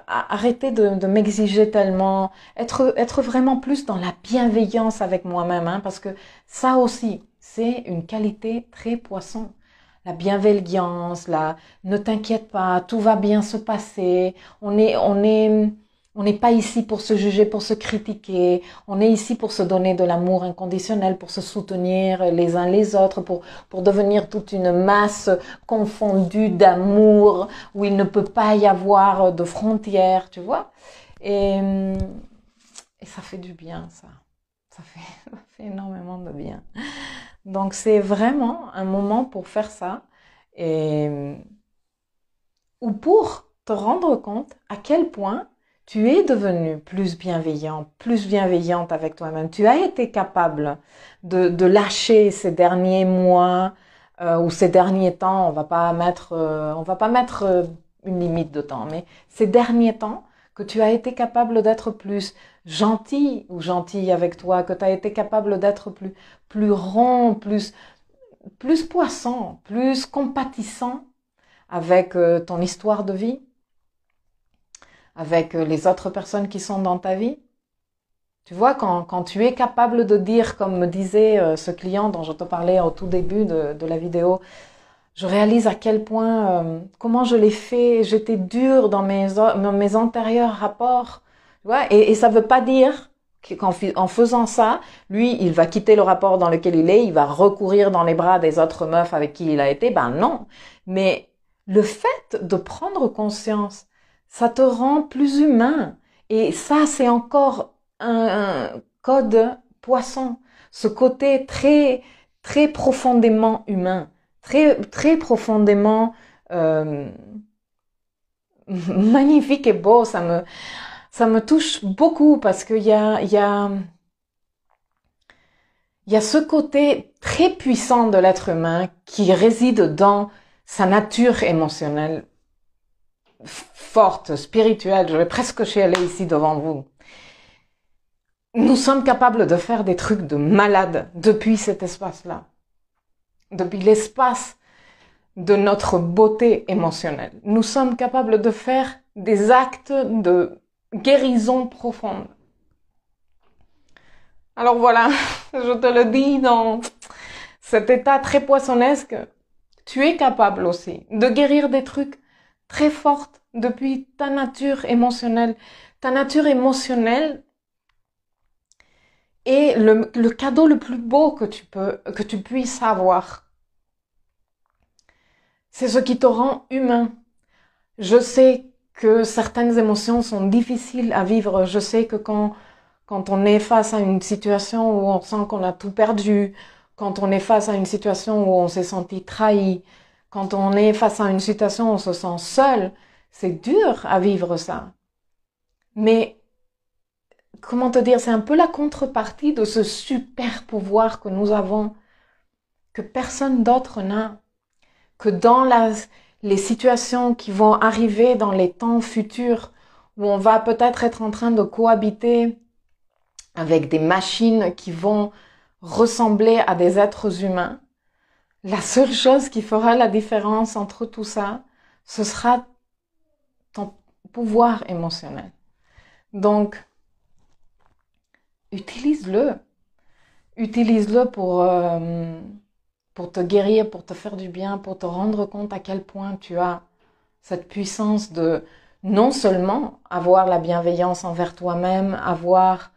[SPEAKER 1] arrêter de, de m'exiger tellement, être être vraiment plus dans la bienveillance avec moi-même, hein, parce que ça aussi c'est une qualité très poisson. La bienveillance, la ne t'inquiète pas, tout va bien se passer. On est, on est, on n'est pas ici pour se juger, pour se critiquer. On est ici pour se donner de l'amour inconditionnel, pour se soutenir les uns les autres, pour, pour devenir toute une masse confondue d'amour où il ne peut pas y avoir de frontières, tu vois. Et, et ça fait du bien, ça. Ça fait, [LAUGHS] ça fait énormément de bien. Donc c'est vraiment un moment pour faire ça et ou pour te rendre compte à quel point tu es devenu plus bienveillant, plus bienveillante avec toi-même. Tu as été capable de, lâcher ces derniers mois euh, ou ces derniers temps. On va pas mettre, euh, va pas mettre euh, une limite de temps, mais ces derniers temps que tu as été capable d'être plus, gentil ou gentille avec toi, que tu as été capable d'être plus, plus rond, plus, plus poisson, plus compatissant avec euh, ton histoire de vie, avec euh, les autres personnes qui sont dans ta vie. Tu vois, quand, tu es capable de dire, comme me disait euh, ce client dont je te parlais au tout début de, la vidéo, je réalise à quel point, comment je l'ai fait, j'étais dure dans mes antérieurs rapports, et, et ça veut pas dire qu'en en faisant ça, lui, il va quitter le rapport dans lequel il est, il va recourir dans les bras des autres meufs avec qui il a été. Ben non. Mais le fait de prendre conscience, ça te rend plus humain. Et ça, c'est encore un, code poisson. Ce côté très, très profondément humain, très, très profondément euh, [LAUGHS] magnifique et beau. Ça me, ça me touche beaucoup parce qu'il y a, a, ce côté très puissant de l'être humain qui réside dans sa nature émotionnelle forte, spirituelle. Je vais presque chialer ici devant vous. Nous sommes capables de faire des trucs de malade depuis cet espace-là. Depuis l'espace de notre beauté émotionnelle. Nous sommes capables de faire des actes de guérison profonde. Alors voilà, [LAUGHS] je te le dis dans cet état très poissonnesque, tu es capable aussi de guérir des trucs très forts depuis ta nature émotionnelle. Ta nature émotionnelle est le, cadeau le plus beau que tu, peux, que tu puisses avoir. C'est ce qui te rend humain. Je sais que certaines émotions sont difficiles à vivre. Je sais que quand, quand on est face à une situation où on sent qu'on a tout perdu, quand on est face à une situation où on s'est senti trahi, quand on est face à une situation où on se sent seul, c'est dur à vivre ça. Mais comment te dire, c'est un peu la contrepartie de ce super pouvoir que nous avons, que personne d'autre n'a, que dans la les situations qui vont arriver dans les temps futurs où on va peut-être être en train de cohabiter avec des machines qui vont ressembler à des êtres humains, la seule chose qui fera la différence entre tout ça, ce sera ton pouvoir émotionnel. Donc, utilise-le. Utilise-le pour... Euh, pour te guérir, pour te faire du bien, pour te rendre compte à quel point tu as cette puissance de non seulement avoir la bienveillance envers toi-même, avoir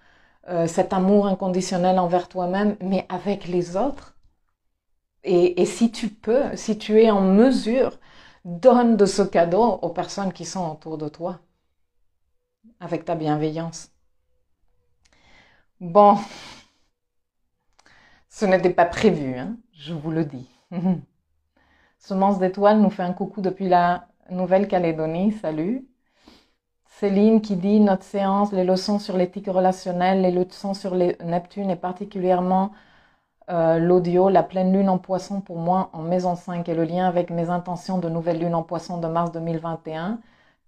[SPEAKER 1] euh, cet amour inconditionnel envers toi-même, mais avec les autres. Et, et, si tu peux, si tu es en mesure, donne de ce cadeau aux personnes qui sont autour de toi, avec ta bienveillance. Bon, ce n'était pas prévu, hein? je vous le dis. Semence [LAUGHS] d'étoiles nous fait un coucou depuis la Nouvelle-Calédonie, salut. Céline qui dit notre séance, les leçons sur l'éthique relationnelle, les leçons sur les Neptune et particulièrement euh, l'audio, la pleine lune en poisson pour moi en maison 5 et le lien avec mes intentions de nouvelle lune en poisson de mars 2021.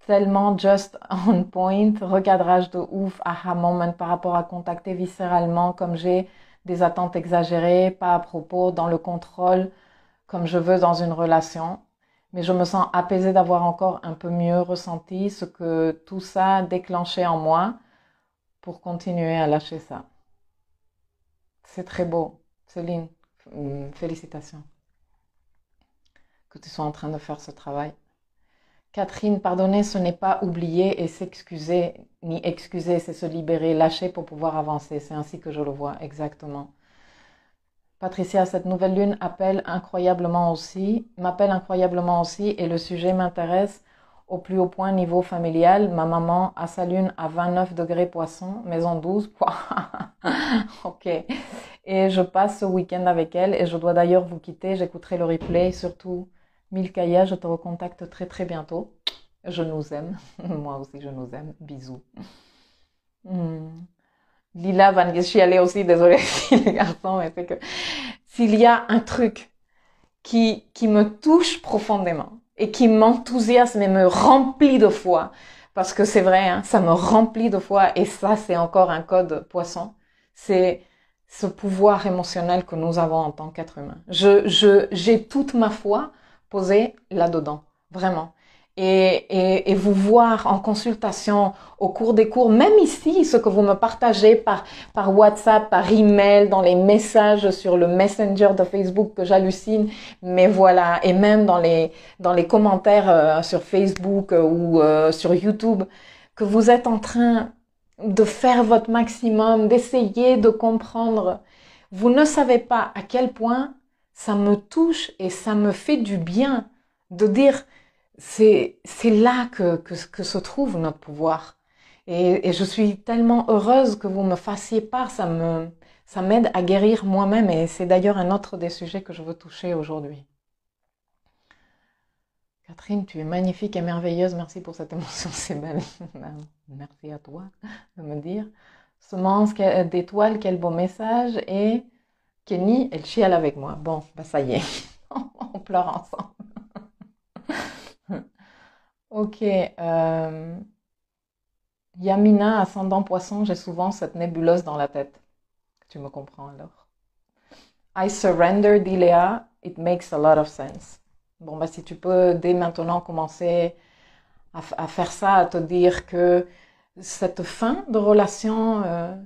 [SPEAKER 1] Tellement just on point, recadrage de ouf, aha moment par rapport à contacter viscéralement comme j'ai des attentes exagérées, pas à propos, dans le contrôle, comme je veux dans une relation. Mais je me sens apaisée d'avoir encore un peu mieux ressenti ce que tout ça déclenchait en moi pour continuer à lâcher ça. C'est très beau, Céline. Hum, félicitations que tu sois en train de faire ce travail. Catherine, pardonner, ce n'est pas oublier et s'excuser, ni excuser, c'est se libérer, lâcher pour pouvoir avancer. C'est ainsi que je le vois, exactement. Patricia, cette nouvelle lune appelle incroyablement aussi, m'appelle incroyablement aussi et le sujet m'intéresse au plus haut point niveau familial. Ma maman a sa lune à 29 degrés poisson, maison 12. [LAUGHS] ok. Et je passe ce week-end avec elle et je dois d'ailleurs vous quitter. J'écouterai le replay surtout. Milkaya, je te recontacte très très bientôt. Je nous aime. [LAUGHS] Moi aussi, je nous aime. Bisous. Lila, hmm. Lila Van allée aussi, désolée [LAUGHS] si les garçons, mais c'est que s'il y a un truc qui, qui me touche profondément et qui m'enthousiasme et me remplit de foi, parce que c'est vrai, hein, ça me remplit de foi et ça, c'est encore un code poisson, c'est ce pouvoir émotionnel que nous avons en tant qu'être humain. Je, je, j'ai toute ma foi poser là-dedans, vraiment. Et, et, et, vous voir en consultation au cours des cours, même ici, ce que vous me partagez par, par WhatsApp, par email, dans les messages sur le Messenger de Facebook que j'hallucine, mais voilà, et même dans les, dans les commentaires euh, sur Facebook euh, ou euh, sur YouTube, que vous êtes en train de faire votre maximum, d'essayer de comprendre. Vous ne savez pas à quel point ça me touche et ça me fait du bien de dire c'est là que, que, se trouve notre pouvoir. Et, je suis tellement heureuse que vous me fassiez part, ça me ça m'aide à guérir moi-même et c'est d'ailleurs un autre des sujets que je veux toucher aujourd'hui. Catherine, tu es magnifique et merveilleuse, merci pour cette émotion, c'est belle. merci à toi de me dire. Semence d'étoiles, quel beau message et Kenny, elle chiale avec moi. Bon, bah ça y est, [LAUGHS] on pleure ensemble. [LAUGHS] ok. Euh, Yamina, ascendant poisson, j'ai souvent cette nébuleuse dans la tête. Tu me comprends alors I surrender, Dilea. It makes a lot of sense. Bon, bah si tu peux dès maintenant commencer à, faire ça, à te dire que cette fin de relation... Euh,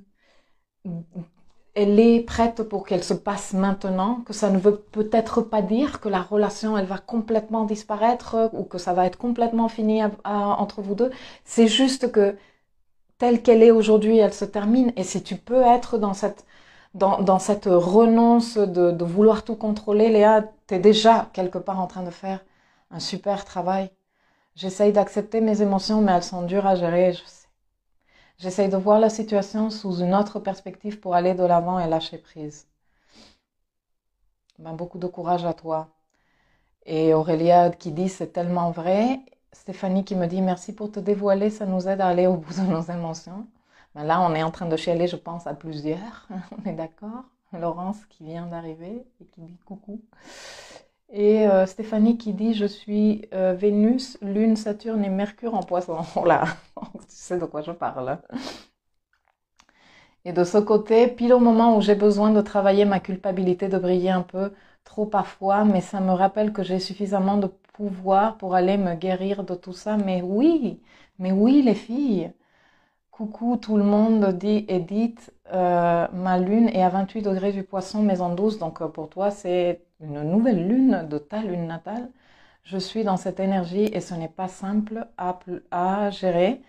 [SPEAKER 1] elle est prête pour qu'elle se passe maintenant, que ça ne veut peut-être pas dire que la relation, elle va complètement disparaître euh, ou que ça va être complètement fini entre vous deux. C'est juste que telle qu'elle est aujourd'hui, elle se termine. Et si tu peux être dans cette, dans, cette renonce de, vouloir tout contrôler, Léa, tu es déjà quelque part en train de faire un super travail. J'essaye d'accepter mes émotions, mais elles sont dures à gérer. J'essaye de voir la situation sous une autre perspective pour aller de l'avant et lâcher prise. Ben, beaucoup de courage à toi. Et Aurélia qui dit c'est tellement vrai. Stéphanie qui me dit merci pour te dévoiler, ça nous aide à aller au bout de nos émotions. Ben, là, on est en train de chialer, je pense, à plusieurs. [LAUGHS] on est d'accord Laurence qui vient d'arriver et qui dit coucou. Et euh, Stéphanie qui dit Je suis euh, Vénus, Lune, Saturne et Mercure en poisson. [LAUGHS] là, tu sais de quoi je parle. Et de ce côté, pile au moment où j'ai besoin de travailler ma culpabilité, de briller un peu, trop parfois, mais ça me rappelle que j'ai suffisamment de pouvoir pour aller me guérir de tout ça. Mais oui, mais oui, les filles, Coucou tout le monde, dit Edith. Euh, ma lune est à 28 degrés du poisson, mais en 12. Donc euh, pour toi, c'est une nouvelle lune de ta lune natale. Je suis dans cette énergie et ce n'est pas simple à, à, gérer.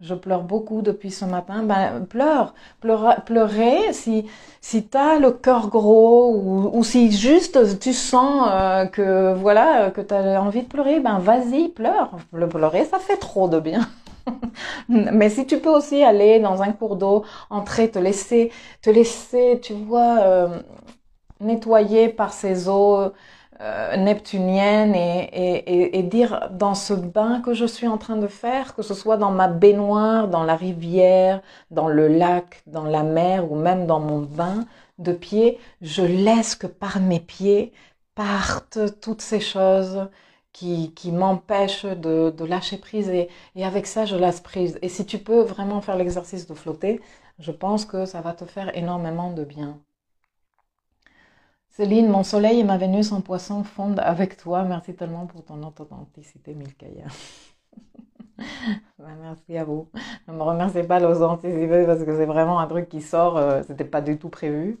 [SPEAKER 1] Je pleure beaucoup depuis ce matin. Ben, pleure, pleure pleurer si, si tu as le cœur gros ou, ou, si juste tu sens euh, que voilà que tu as envie de pleurer, ben vas-y, pleure. Le pleurer, ça fait trop de bien. [LAUGHS] Mais si tu peux aussi aller dans un cours d'eau, entrer, te laisser, te laisser, tu vois, euh, nettoyer par ces eaux euh, neptuniennes et, et, dire dans ce bain que je suis en train de faire, que ce soit dans ma baignoire, dans la rivière, dans le lac, dans la mer ou même dans mon bain de pied, je laisse que par mes pieds partent toutes ces choses qui, qui m'empêche de, de, lâcher prise et, et, avec ça, je lâche prise. Et si tu peux vraiment faire l'exercice de flotter, je pense que ça va te faire énormément de bien. Céline, mon soleil et ma Vénus en poisson fondent avec toi. Merci tellement pour ton authenticité, Milkaya. [LAUGHS] Ben, merci à vous. Ne me remerciez pas l'authenticité parce que c'est vraiment un truc qui sort, euh, c'était pas du tout prévu.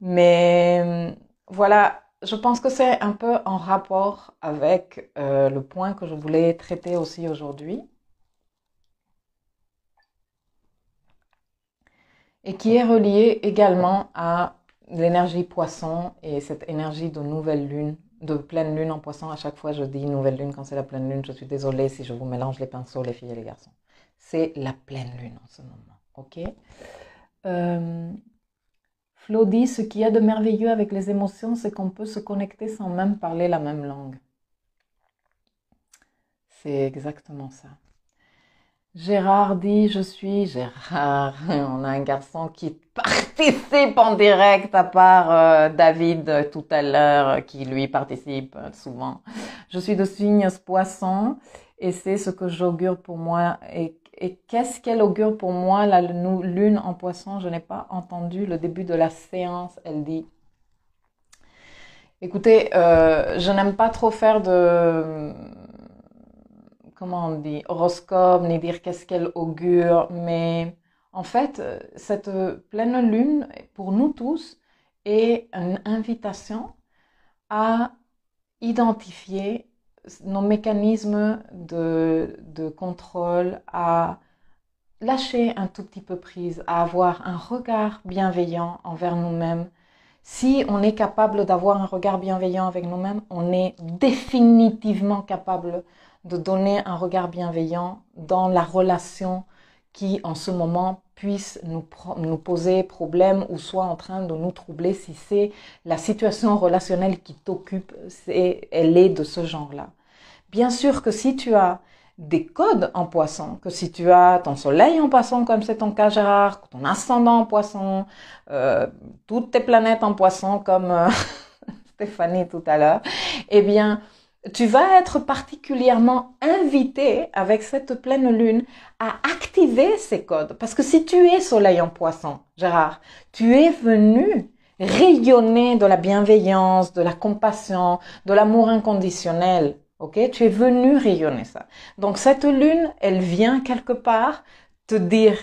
[SPEAKER 1] Mais euh, voilà, je pense que c'est un peu en rapport avec euh, le point que je voulais traiter aussi aujourd'hui. Et qui est relié également à l'énergie poisson et cette énergie de nouvelle lune, de pleine lune en poisson. À chaque fois, je dis nouvelle lune quand c'est la pleine lune. Je suis désolée si je vous mélange les pinceaux, les filles et les garçons. C'est la pleine lune en ce moment. OK? Euh, Flo dit ce qu'il y a de merveilleux avec les émotions, c'est qu'on peut se connecter sans même parler la même langue. C'est exactement ça. Gérard dit je suis Gérard. [LAUGHS] On a un garçon qui participe en direct à part euh, David euh, tout à l'heure euh, qui lui participe souvent. Je suis de Signes Poisson et c'est ce que j'augure pour moi et et qu'est-ce qu'elle augure pour moi, la lune en poisson Je n'ai pas entendu le début de la séance, elle dit. Écoutez, euh, je n'aime pas trop faire de... Comment on dit Horoscope, ni dire qu'est-ce qu'elle augure, mais en fait, cette pleine lune, pour nous tous, est une invitation à identifier nos mécanismes de, contrôle à lâcher un tout petit peu prise, à avoir un regard bienveillant envers nous-mêmes. Si on est capable d'avoir un regard bienveillant avec nous-mêmes, on est définitivement capable de donner un regard bienveillant dans la relation qui en ce moment puisse nous, poser problème ou soit en train de nous troubler si c'est la situation relationnelle qui t'occupe, elle est de ce genre-là. Bien sûr que si tu as des codes en poisson, que si tu as ton soleil en poisson comme c'est ton cas Gérard, ton ascendant en poisson, euh, toutes tes planètes en poisson comme euh, [LAUGHS] Stéphanie tout à l'heure, eh bien, tu vas être particulièrement invité avec cette pleine lune à activer ces codes. Parce que si tu es soleil en poisson, Gérard, tu es venu rayonner de la bienveillance, de la compassion, de l'amour inconditionnel. Ok, tu es venu rayonner ça. Donc cette lune, elle vient quelque part te dire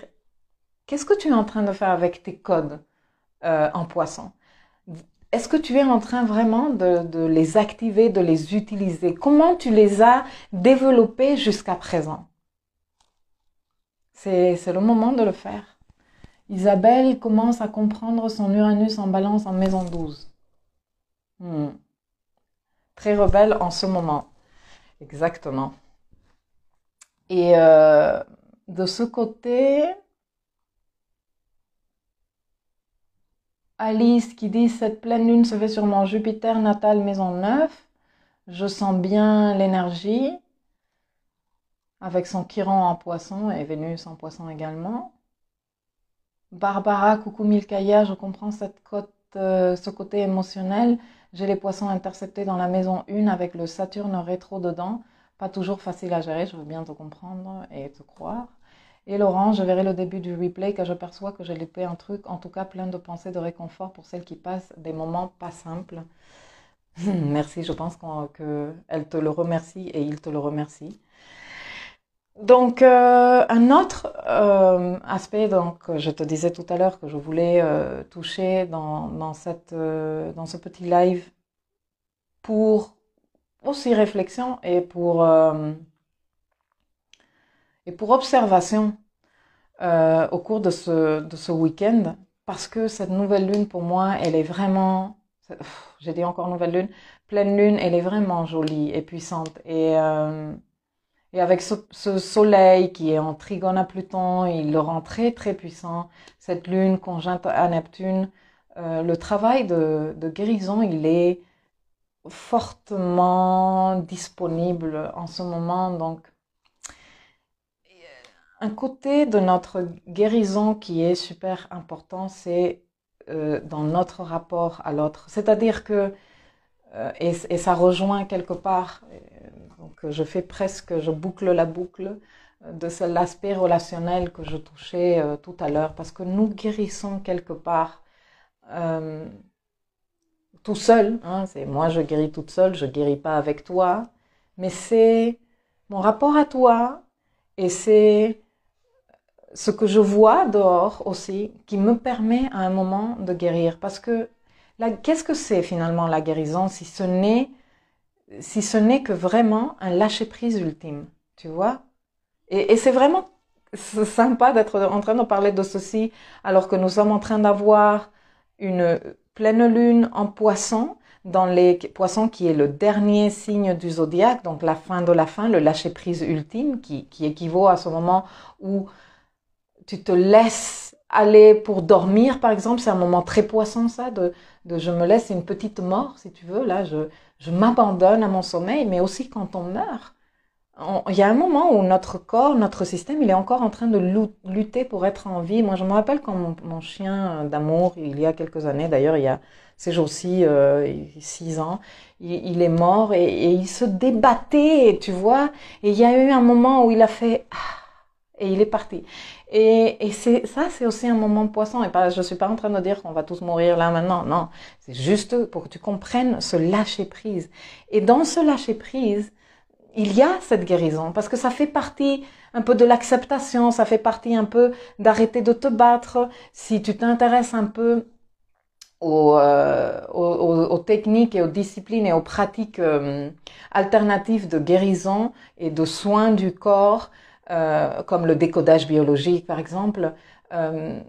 [SPEAKER 1] qu'est-ce que tu es en train de faire avec tes codes euh, en poisson. Est-ce que tu es en train vraiment de, les activer, de les utiliser Comment tu les as développés jusqu'à présent C'est le moment de le faire. Isabelle commence à comprendre son Uranus en balance en maison 12. Hmm. Très rebelle en ce moment. Exactement. Et euh, de ce côté, Alice qui dit Cette pleine lune se fait sur mon Jupiter natal maison 9. Je sens bien l'énergie avec son Chiron en poisson et Vénus en poisson également. Barbara, coucou Milkaya, je comprends cette côte, euh, ce côté émotionnel. J'ai les poissons interceptés dans la maison 1 avec le Saturne rétro dedans. Pas toujours facile à gérer, je veux bien te comprendre et te croire. Et Laurent, je verrai le début du replay quand je perçois que j'ai loupé un truc, en tout cas plein de pensées de réconfort pour celles qui passent des moments pas simples. [LAUGHS] Merci, je pense qu'elle te le remercie et il te le remercie. Donc, euh, un autre euh, aspect, donc, je te disais tout à l'heure que je voulais euh, toucher dans, cette, dans ce petit live pour aussi réflexion et pour et pour observation, euh, au cours de ce, de ce week-end, parce que cette nouvelle lune, pour moi, elle est vraiment, j'ai dit encore nouvelle lune, pleine lune, elle est vraiment jolie et puissante. Et, euh, et avec ce, soleil qui est en trigone à Pluton, il le rend très très puissant. Cette lune conjointe à Neptune, euh, le travail de, de guérison, il est fortement disponible en ce moment. Donc, un côté de notre guérison qui est super important, c'est euh, dans notre rapport à l'autre. C'est-à-dire que, euh, et, ça rejoint quelque part, euh, donc je fais presque, je boucle la boucle de l'aspect relationnel que je touchais tout à l'heure, parce que nous guérissons quelque part tout seul. Hein. c'est moi, je guéris toute seule, je guéris pas avec toi, mais c'est mon rapport à toi et c'est ce que je vois dehors aussi, qui me permet à un moment de guérir. Parce que qu'est-ce que c'est finalement la guérison si ce n'est si ce n'est que vraiment un lâcher prise ultime, tu vois Et, c'est vraiment sympa d'être en train de parler de ceci alors que nous sommes en train d'avoir une pleine lune en poisson dans les poissons qui est le dernier signe du zodiaque, donc la fin de la fin, le lâcher prise ultime qui, qui équivaut à ce moment où tu te laisses aller pour dormir, par exemple, c'est un moment très poisson, ça, de, je me laisse une petite mort, si tu veux, là, je, m'abandonne à mon sommeil, mais aussi quand on meurt. Il y a un moment où notre corps, notre système, il est encore en train de lutter pour être en vie. Moi, je me rappelle quand mon, chien d'amour, il y a quelques années, d'ailleurs, il y a ces jours-ci, euh, six ans, il, est mort et, il se débattait, tu vois. Et il y a eu un moment où il a fait ah, et il est parti. Et, ça, c'est aussi un moment poisson. Et pas, je suis pas en train de dire qu'on va tous mourir là maintenant. Non, c'est juste pour que tu comprennes ce lâcher prise. Et dans ce lâcher prise, il y a cette guérison parce que ça fait partie un peu de l'acceptation, ça fait partie un peu d'arrêter de te battre. Si tu t'intéresses un peu aux, euh, aux, techniques et aux disciplines et aux pratiques euh, alternatives de guérison et de soins du corps, euh, comme le décodage biologique par exemple, euh,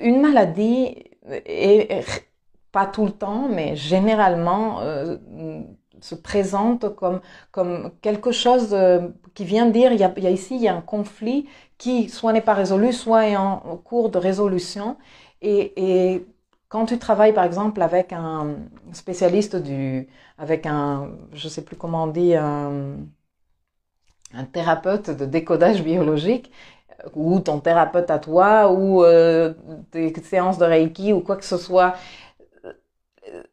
[SPEAKER 1] une maladie est, pas tout le temps, mais généralement euh, se présente comme, comme quelque chose euh, qui vient dire il y, a, il y a ici il y a un conflit qui soit n'est pas résolu, soit est en, cours de résolution. Et, et, quand tu travailles par exemple avec un spécialiste du, avec un, je sais plus comment on dit, un un thérapeute de décodage biologique ou ton thérapeute à toi ou des euh, séances de Reiki ou quoi que ce soit,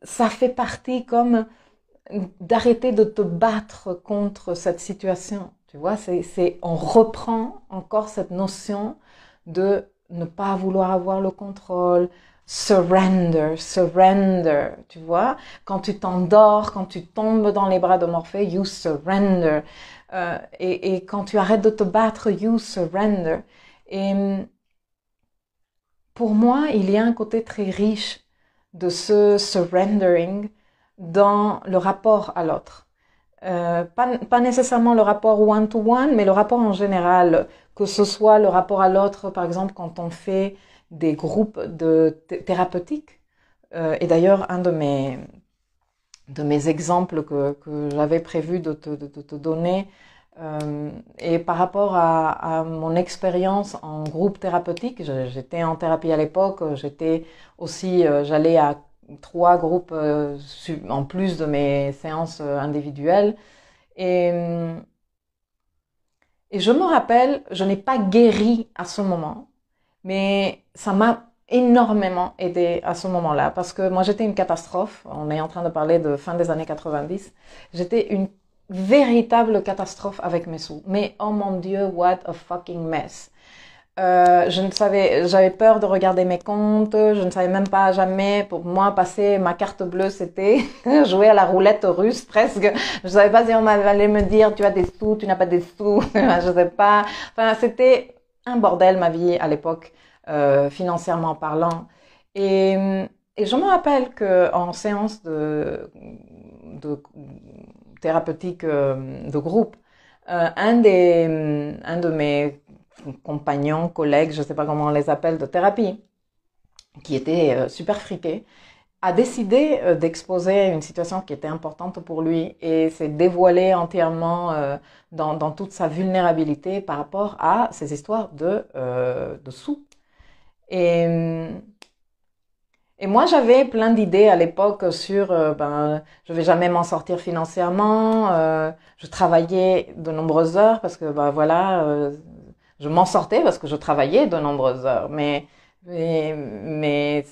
[SPEAKER 1] ça fait partie comme d'arrêter de te battre contre cette situation. Tu vois, on reprend encore cette notion de ne pas vouloir avoir le contrôle, surrender, surrender, tu vois. Quand tu t'endors, quand tu tombes dans les bras de Morphée, you surrender. Euh, et, quand tu arrêtes de te battre, you surrender. Et hum, pour moi, il y a un côté très riche de ce surrendering dans le rapport à l'autre. Euh, pas, nécessairement le rapport one to -one, mais le rapport en général, que ce soit le rapport à l'autre, par exemple, quand on fait des groupes de thérapeutiques. Euh, et d'ailleurs, un de mes, de mes exemples que, j'avais prévu de te, donner et euh, par rapport à, mon expérience en groupe thérapeutique, j'étais en thérapie à l'époque, j'étais aussi, euh, j'allais à trois groupes en plus de mes séances individuelles. Et, et je me rappelle, je n'ai pas guéri à ce moment, mais ça m'a énormément aidé à ce moment-là parce que moi j'étais une catastrophe. On est en train de parler de fin des années 90. J'étais une véritable catastrophe avec mes sous. Mais oh mon dieu, what a fucking mess. Euh, je ne savais, j'avais peur de regarder mes comptes, je ne savais même pas jamais, pour moi, passer ma carte bleue, c'était [LAUGHS] jouer à la roulette russe presque. Je savais pas si on allait me dire, tu as des sous, tu n'as pas des sous, [LAUGHS] je sais pas. Enfin, c'était un bordel ma vie à l'époque, euh, financièrement parlant. Et, je me rappelle qu'en séance de, thérapeutique euh, de groupe, euh, un, des, un de mes compagnons, collègues, je ne sais pas comment on les appelle, de thérapie, qui était super friqué, a décidé euh, d'exposer une situation qui était importante pour lui et s'est dévoilé entièrement euh, dans, toute sa vulnérabilité par rapport à ces histoires euh, de, sous. Et, et moi, j'avais plein d'idées à l'époque sur ben, je vais jamais m'en sortir financièrement, je travaillais de nombreuses heures parce que ben, voilà, je m'en sortais parce que je travaillais de nombreuses heures, mais mais mais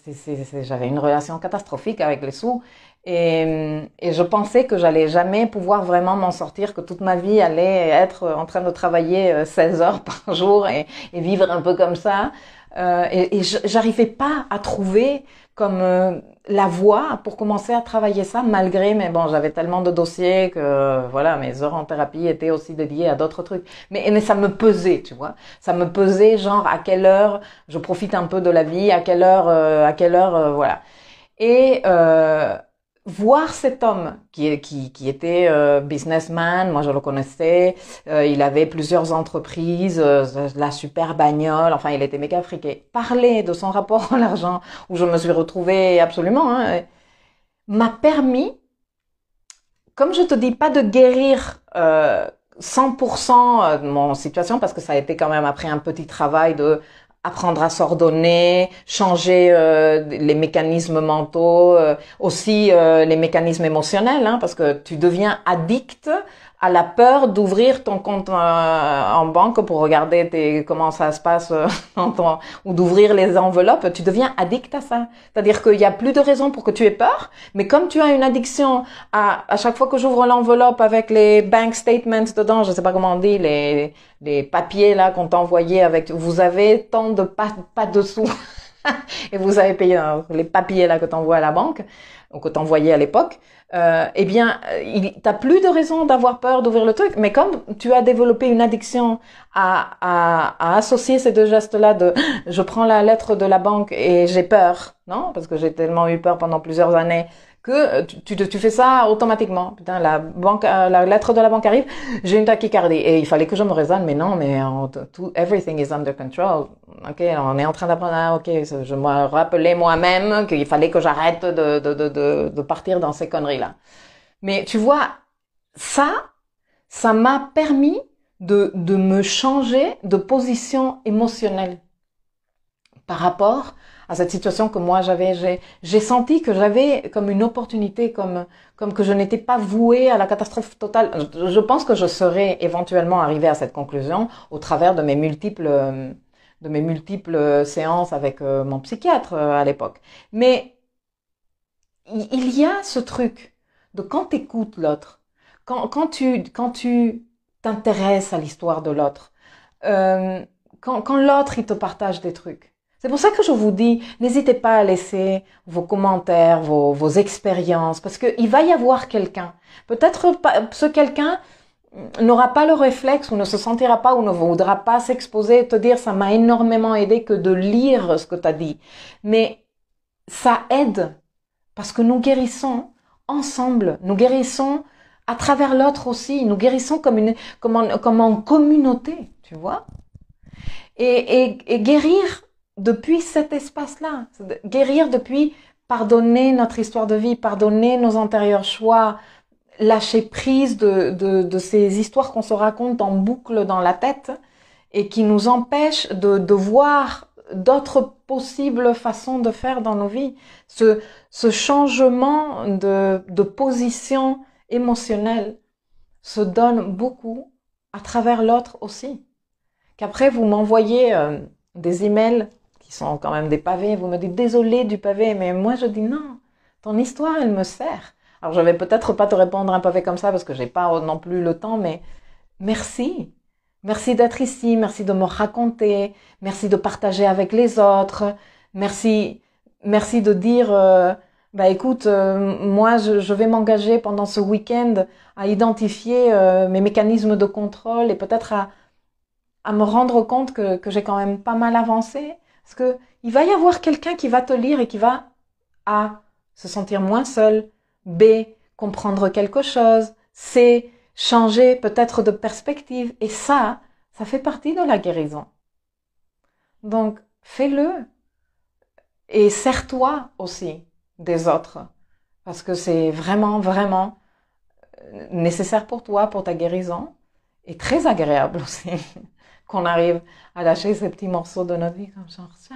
[SPEAKER 1] j'avais une relation catastrophique avec les sous. Et, et je pensais que j'allais jamais pouvoir vraiment m'en sortir, que toute ma vie allait être en train de travailler 16 euh, heures [LAUGHS] par jour et, vivre un peu comme ça. Euh, et, et j'arrivais pas à trouver comme euh, la voix pour commencer à travailler ça malgré mais bon j'avais tellement de dossiers que voilà mes heures en thérapie étaient aussi dédiées à d'autres trucs mais mais ça me pesait tu vois ça me pesait genre à quelle heure je profite un peu de la vie à quelle heure euh, à quelle heure euh, voilà et voir cet homme qui, était euh, businessman, moi je le connaissais, euh, il avait plusieurs entreprises, euh, la super bagnole, enfin il était méga friqué. Parler de son rapport à l'argent, où je me suis retrouvée absolument, hein, m'a permis, comme je te dis, pas de guérir 100% de mon situation, parce que ça a été quand même après un petit travail de apprendre à s'ordonner, changer euh, les mécanismes mentaux, euh, aussi euh, les mécanismes émotionnels, hein, parce que tu deviens addict à la peur d'ouvrir ton compte euh, en banque pour regarder tes, comment ça se passe euh, [LAUGHS] ou d'ouvrir les enveloppes, tu deviens addict à ça. C'est-à-dire qu'il n'y a plus de raison pour que tu aies peur, mais comme tu as une addiction à, à chaque fois que j'ouvre l'enveloppe avec les bank statements dedans, je ne sais pas comment on dit, les, les papiers là qu'on t'envoyait, avec, vous avez tant de pas, de sous. [LAUGHS] et vous avez payé hein, les papiers là que t'envoies à la banque, ou que t'envoyais à l'époque, euh, eh bien, euh, il, t'as plus de raison d'avoir peur d'ouvrir le truc. Mais comme tu as développé une addiction à, à, à associer ces deux gestes-là de je prends la lettre de la banque et j'ai peur, non Parce que j'ai tellement eu peur pendant plusieurs années que euh, tu, fais ça automatiquement. Putain, la banque, euh, la lettre de la banque arrive, j'ai une tachycardie. Et il fallait que je me raisonne, mais non, mais tout, everything is under control. Ok, on est en train d'apprendre, ah, ok, je me rappelais moi-même qu'il fallait que j'arrête de, partir dans ces conneries-là. Mais tu vois, ça, ça m'a permis de, de me changer de position émotionnelle par rapport à cette situation que moi j'avais. J'ai senti que j'avais comme une opportunité, comme, comme que je n'étais pas vouée à la catastrophe totale. Je, pense que je serais éventuellement arrivée à cette conclusion au travers de mes multiples de mes multiples séances avec euh, mon psychiatre euh, à l'époque. Mais il y a ce truc de quand t'écoutes l'autre, quand, quand tu quand tu t'intéresses à l'histoire de l'autre, euh, quand, quand l'autre il te partage des trucs, c'est pour ça que je vous dis, n'hésitez pas à laisser vos commentaires, vos, vos expériences, parce qu'il va y avoir quelqu'un. Peut-être ce quelqu'un n'aura pas le réflexe ou ne se sentira pas ou ne voudra pas s'exposer te dire ça m'a énormément aidé que de lire ce que tu as dit. Mais ça aide parce que nous guérissons ensemble, nous guérissons à travers l'autre aussi, nous guérissons comme, une, comme, en, comme en communauté, tu vois. Et, et, et guérir depuis cet espace-là. Guérir depuis pardonner notre histoire de vie, pardonner nos antérieurs choix, lâcher prise de, ces histoires qu'on se raconte en boucle dans la tête et qui nous empêchent de, de voir d'autres possibles façons de faire dans nos vies. Ce, changement de, position émotionnelle se donne beaucoup à travers l'autre aussi. Qu'après vous m'envoyez euh, des emails sont quand même des pavés. Vous me dites désolé du pavé, mais moi je dis non. Ton histoire, elle me sert. Alors je vais peut-être pas te répondre un pavé comme ça parce que j'ai pas non plus le temps, mais merci. Merci d'être ici, merci de me raconter, merci de partager avec les autres, merci, merci de dire, euh, bah écoute, euh, moi je, vais m'engager pendant ce week-end à identifier euh, mes mécanismes de contrôle et peut-être à, à me rendre compte que, que j'ai quand même pas mal avancé parce que il va y avoir quelqu'un qui va te lire et qui va A. se sentir moins seul, B. comprendre quelque chose, C. changer peut-être de perspective. Et ça, ça fait partie de la guérison. Donc, fais-le. Et sers-toi aussi des autres. Parce que c'est vraiment, vraiment euh, nécessaire pour toi, pour ta guérison. Et très agréable aussi. [LAUGHS] qu'on arrive à lâcher ces petits morceaux de notre vie, comme genre, ça,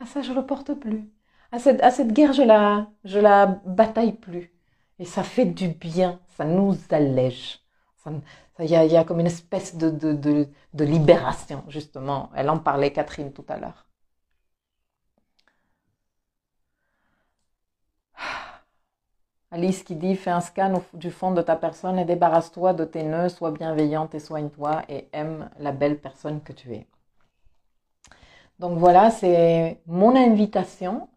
[SPEAKER 1] à ça, je le porte plus. À cette, à cette guerre, je la, je la bataille plus. Et ça fait du bien, ça nous allège. Il y a, comme une espèce de, de, de libération, justement. Elle en parlait, Catherine, tout à l'heure. Alice qui dit fais un scan du fond de ta personne et débarrasse-toi de tes nœuds, sois bienveillante et soigne-toi et aime la belle personne que tu es. Donc voilà, c'est mon invitation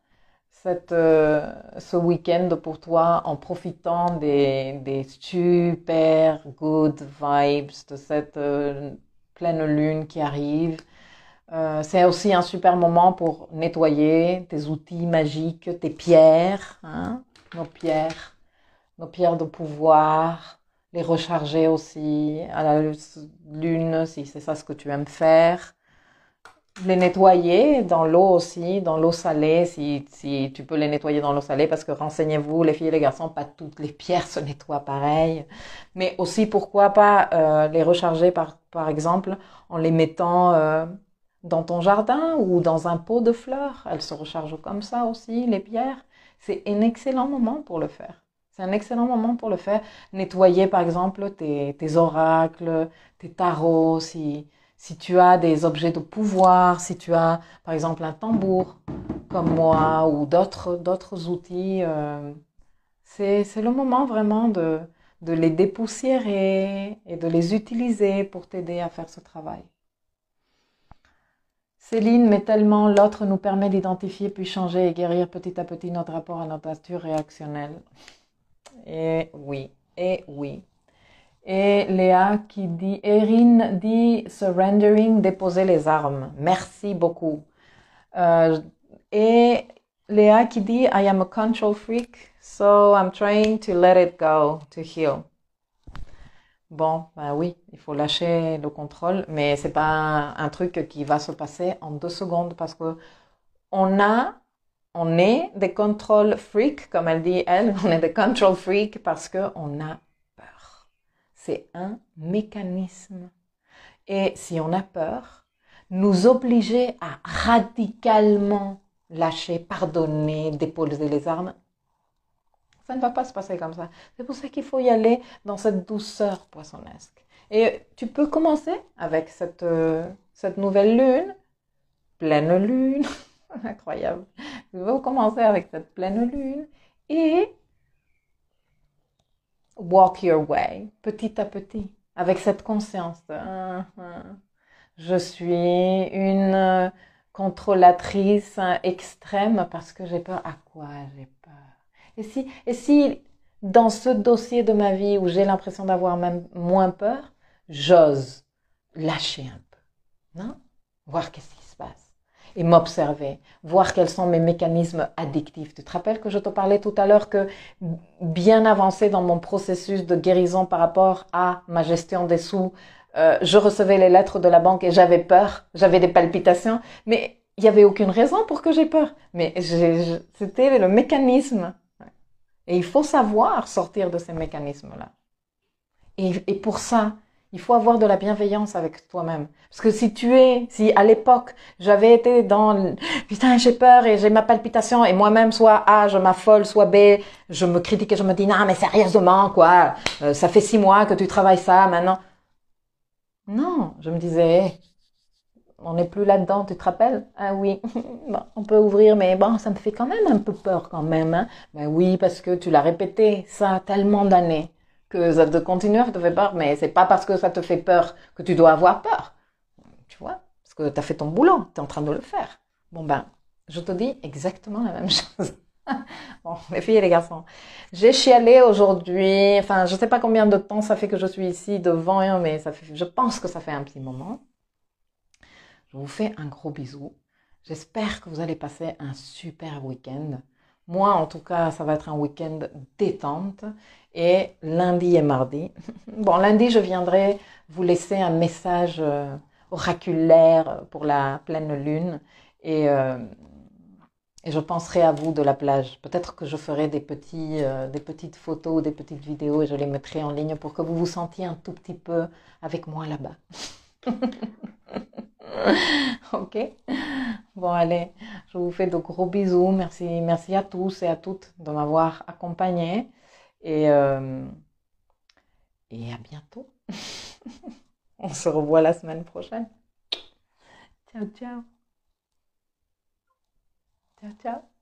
[SPEAKER 1] euh, ce week-end pour toi en profitant des, super good vibes de cette euh, pleine lune qui arrive. Euh, c'est aussi un super moment pour nettoyer tes outils magiques, tes pierres. Hein nos pierres, nos pierres de pouvoir, les recharger aussi à la lune, si c'est ça ce que tu aimes faire. Les nettoyer dans l'eau aussi, dans l'eau salée, si, si tu peux les nettoyer dans l'eau salée, parce que renseignez-vous, les filles et les garçons, pas toutes les pierres se nettoient pareil. Mais aussi, pourquoi pas euh, les recharger, par, par exemple, en les mettant euh, dans ton jardin ou dans un pot de fleurs. Elles se rechargent comme ça aussi, les pierres. C'est un excellent moment pour le faire. C'est un excellent moment pour le faire. Nettoyer, par exemple, tes, oracles, tes tarots, si, tu as des objets de pouvoir, si tu as, par exemple, un tambour comme moi ou d'autres, outils. Euh, c'est, le moment vraiment de, de les dépoussiérer et de les utiliser pour t'aider à faire ce travail. Céline, mais tellement l'autre nous permet d'identifier puis changer et guérir petit à petit notre rapport à notre nature réactionnelle. Et oui, et oui. Et Léa qui dit, Erin dit surrendering, déposer les armes. Merci beaucoup. Euh, et Léa qui dit, I am a control freak, so I'm trying to let it go, to heal. Bon, ben oui, il faut lâcher le contrôle, mais c'est pas un truc qui va se passer en deux secondes parce que on a, on est des control freaks, comme elle dit elle, [LAUGHS] on est des control freaks parce qu'on a peur. C'est un mécanisme. Et si on a peur, nous obliger à radicalement lâcher, pardonner, déposer les armes, ça ne va pas se passer comme ça. C'est pour ça qu'il faut y aller dans cette douceur poissonnesque. Et tu peux commencer avec cette, euh, cette nouvelle lune, pleine lune, [LAUGHS] incroyable. Tu peux commencer avec cette pleine lune et walk your way, petit à petit, avec cette conscience uh-huh, je suis une euh, contrôlatrice hein, extrême parce que j'ai peur. À quoi j'ai et si, et si dans ce dossier de ma vie où j'ai l'impression d'avoir même moins peur, j'ose lâcher un peu, non Voir qu'est-ce qui se passe et m'observer, voir quels sont mes mécanismes addictifs. Tu te rappelles que je te parlais tout à l'heure que bien avancé dans mon processus de guérison par rapport à ma gestion des sous, euh, je recevais les lettres de la banque et j'avais peur, j'avais des palpitations, mais il n'y avait aucune raison pour que j'ai peur. Mais c'était le mécanisme et il faut savoir sortir de ces mécanismes-là. Et, pour ça, il faut avoir de la bienveillance avec toi-même. Parce que si tu es, si à l'époque, j'avais été dans, putain, j'ai peur et j'ai ma palpitation et moi-même, soit A, je m'affole, soit B, je me critique et je me dis, non, mais sérieusement, quoi, euh, ça fait six mois que tu travailles ça, maintenant. Non, je me disais, on n'est plus là-dedans, tu te rappelles Ah oui, [LAUGHS] bon, on peut ouvrir, mais bon, ça me fait quand même un peu peur quand même. Hein. Ben oui, parce que tu l'as répété ça tellement d'années que ça te continue à te faire peur, mais c'est pas parce que ça te fait peur que tu dois avoir peur. Tu vois Parce que tu as fait ton boulot, tu es en train de le faire. Bon ben, je te dis exactement la même [LAUGHS] chose. bon, les filles et les garçons. J'ai chialé aujourd'hui, enfin, je ne sais pas combien de temps ça fait que je suis ici devant, mais je pense que ça fait un petit moment. Je vous fais un gros bisou. J'espère que vous allez passer un super week-end. Moi, en tout cas, ça va être un week-end détente. Et lundi et mardi. [LAUGHS] Bon, lundi, je viendrai vous laisser un message euh, oraculaire pour la pleine lune. Euh, et, je penserai à vous de la plage. Peut-être que je ferai des, euh, des petites photos, des petites vidéos et je les mettrai en ligne pour que vous vous sentiez un tout petit peu avec moi là-bas. [LAUGHS] [LAUGHS] ok Bon, allez, je vous fais de gros bisous. Merci, merci à tous et à toutes de m'avoir accompagné. Et, euh, et à bientôt. [LAUGHS] On se revoit la semaine prochaine. Ciao, ciao. Ciao, ciao.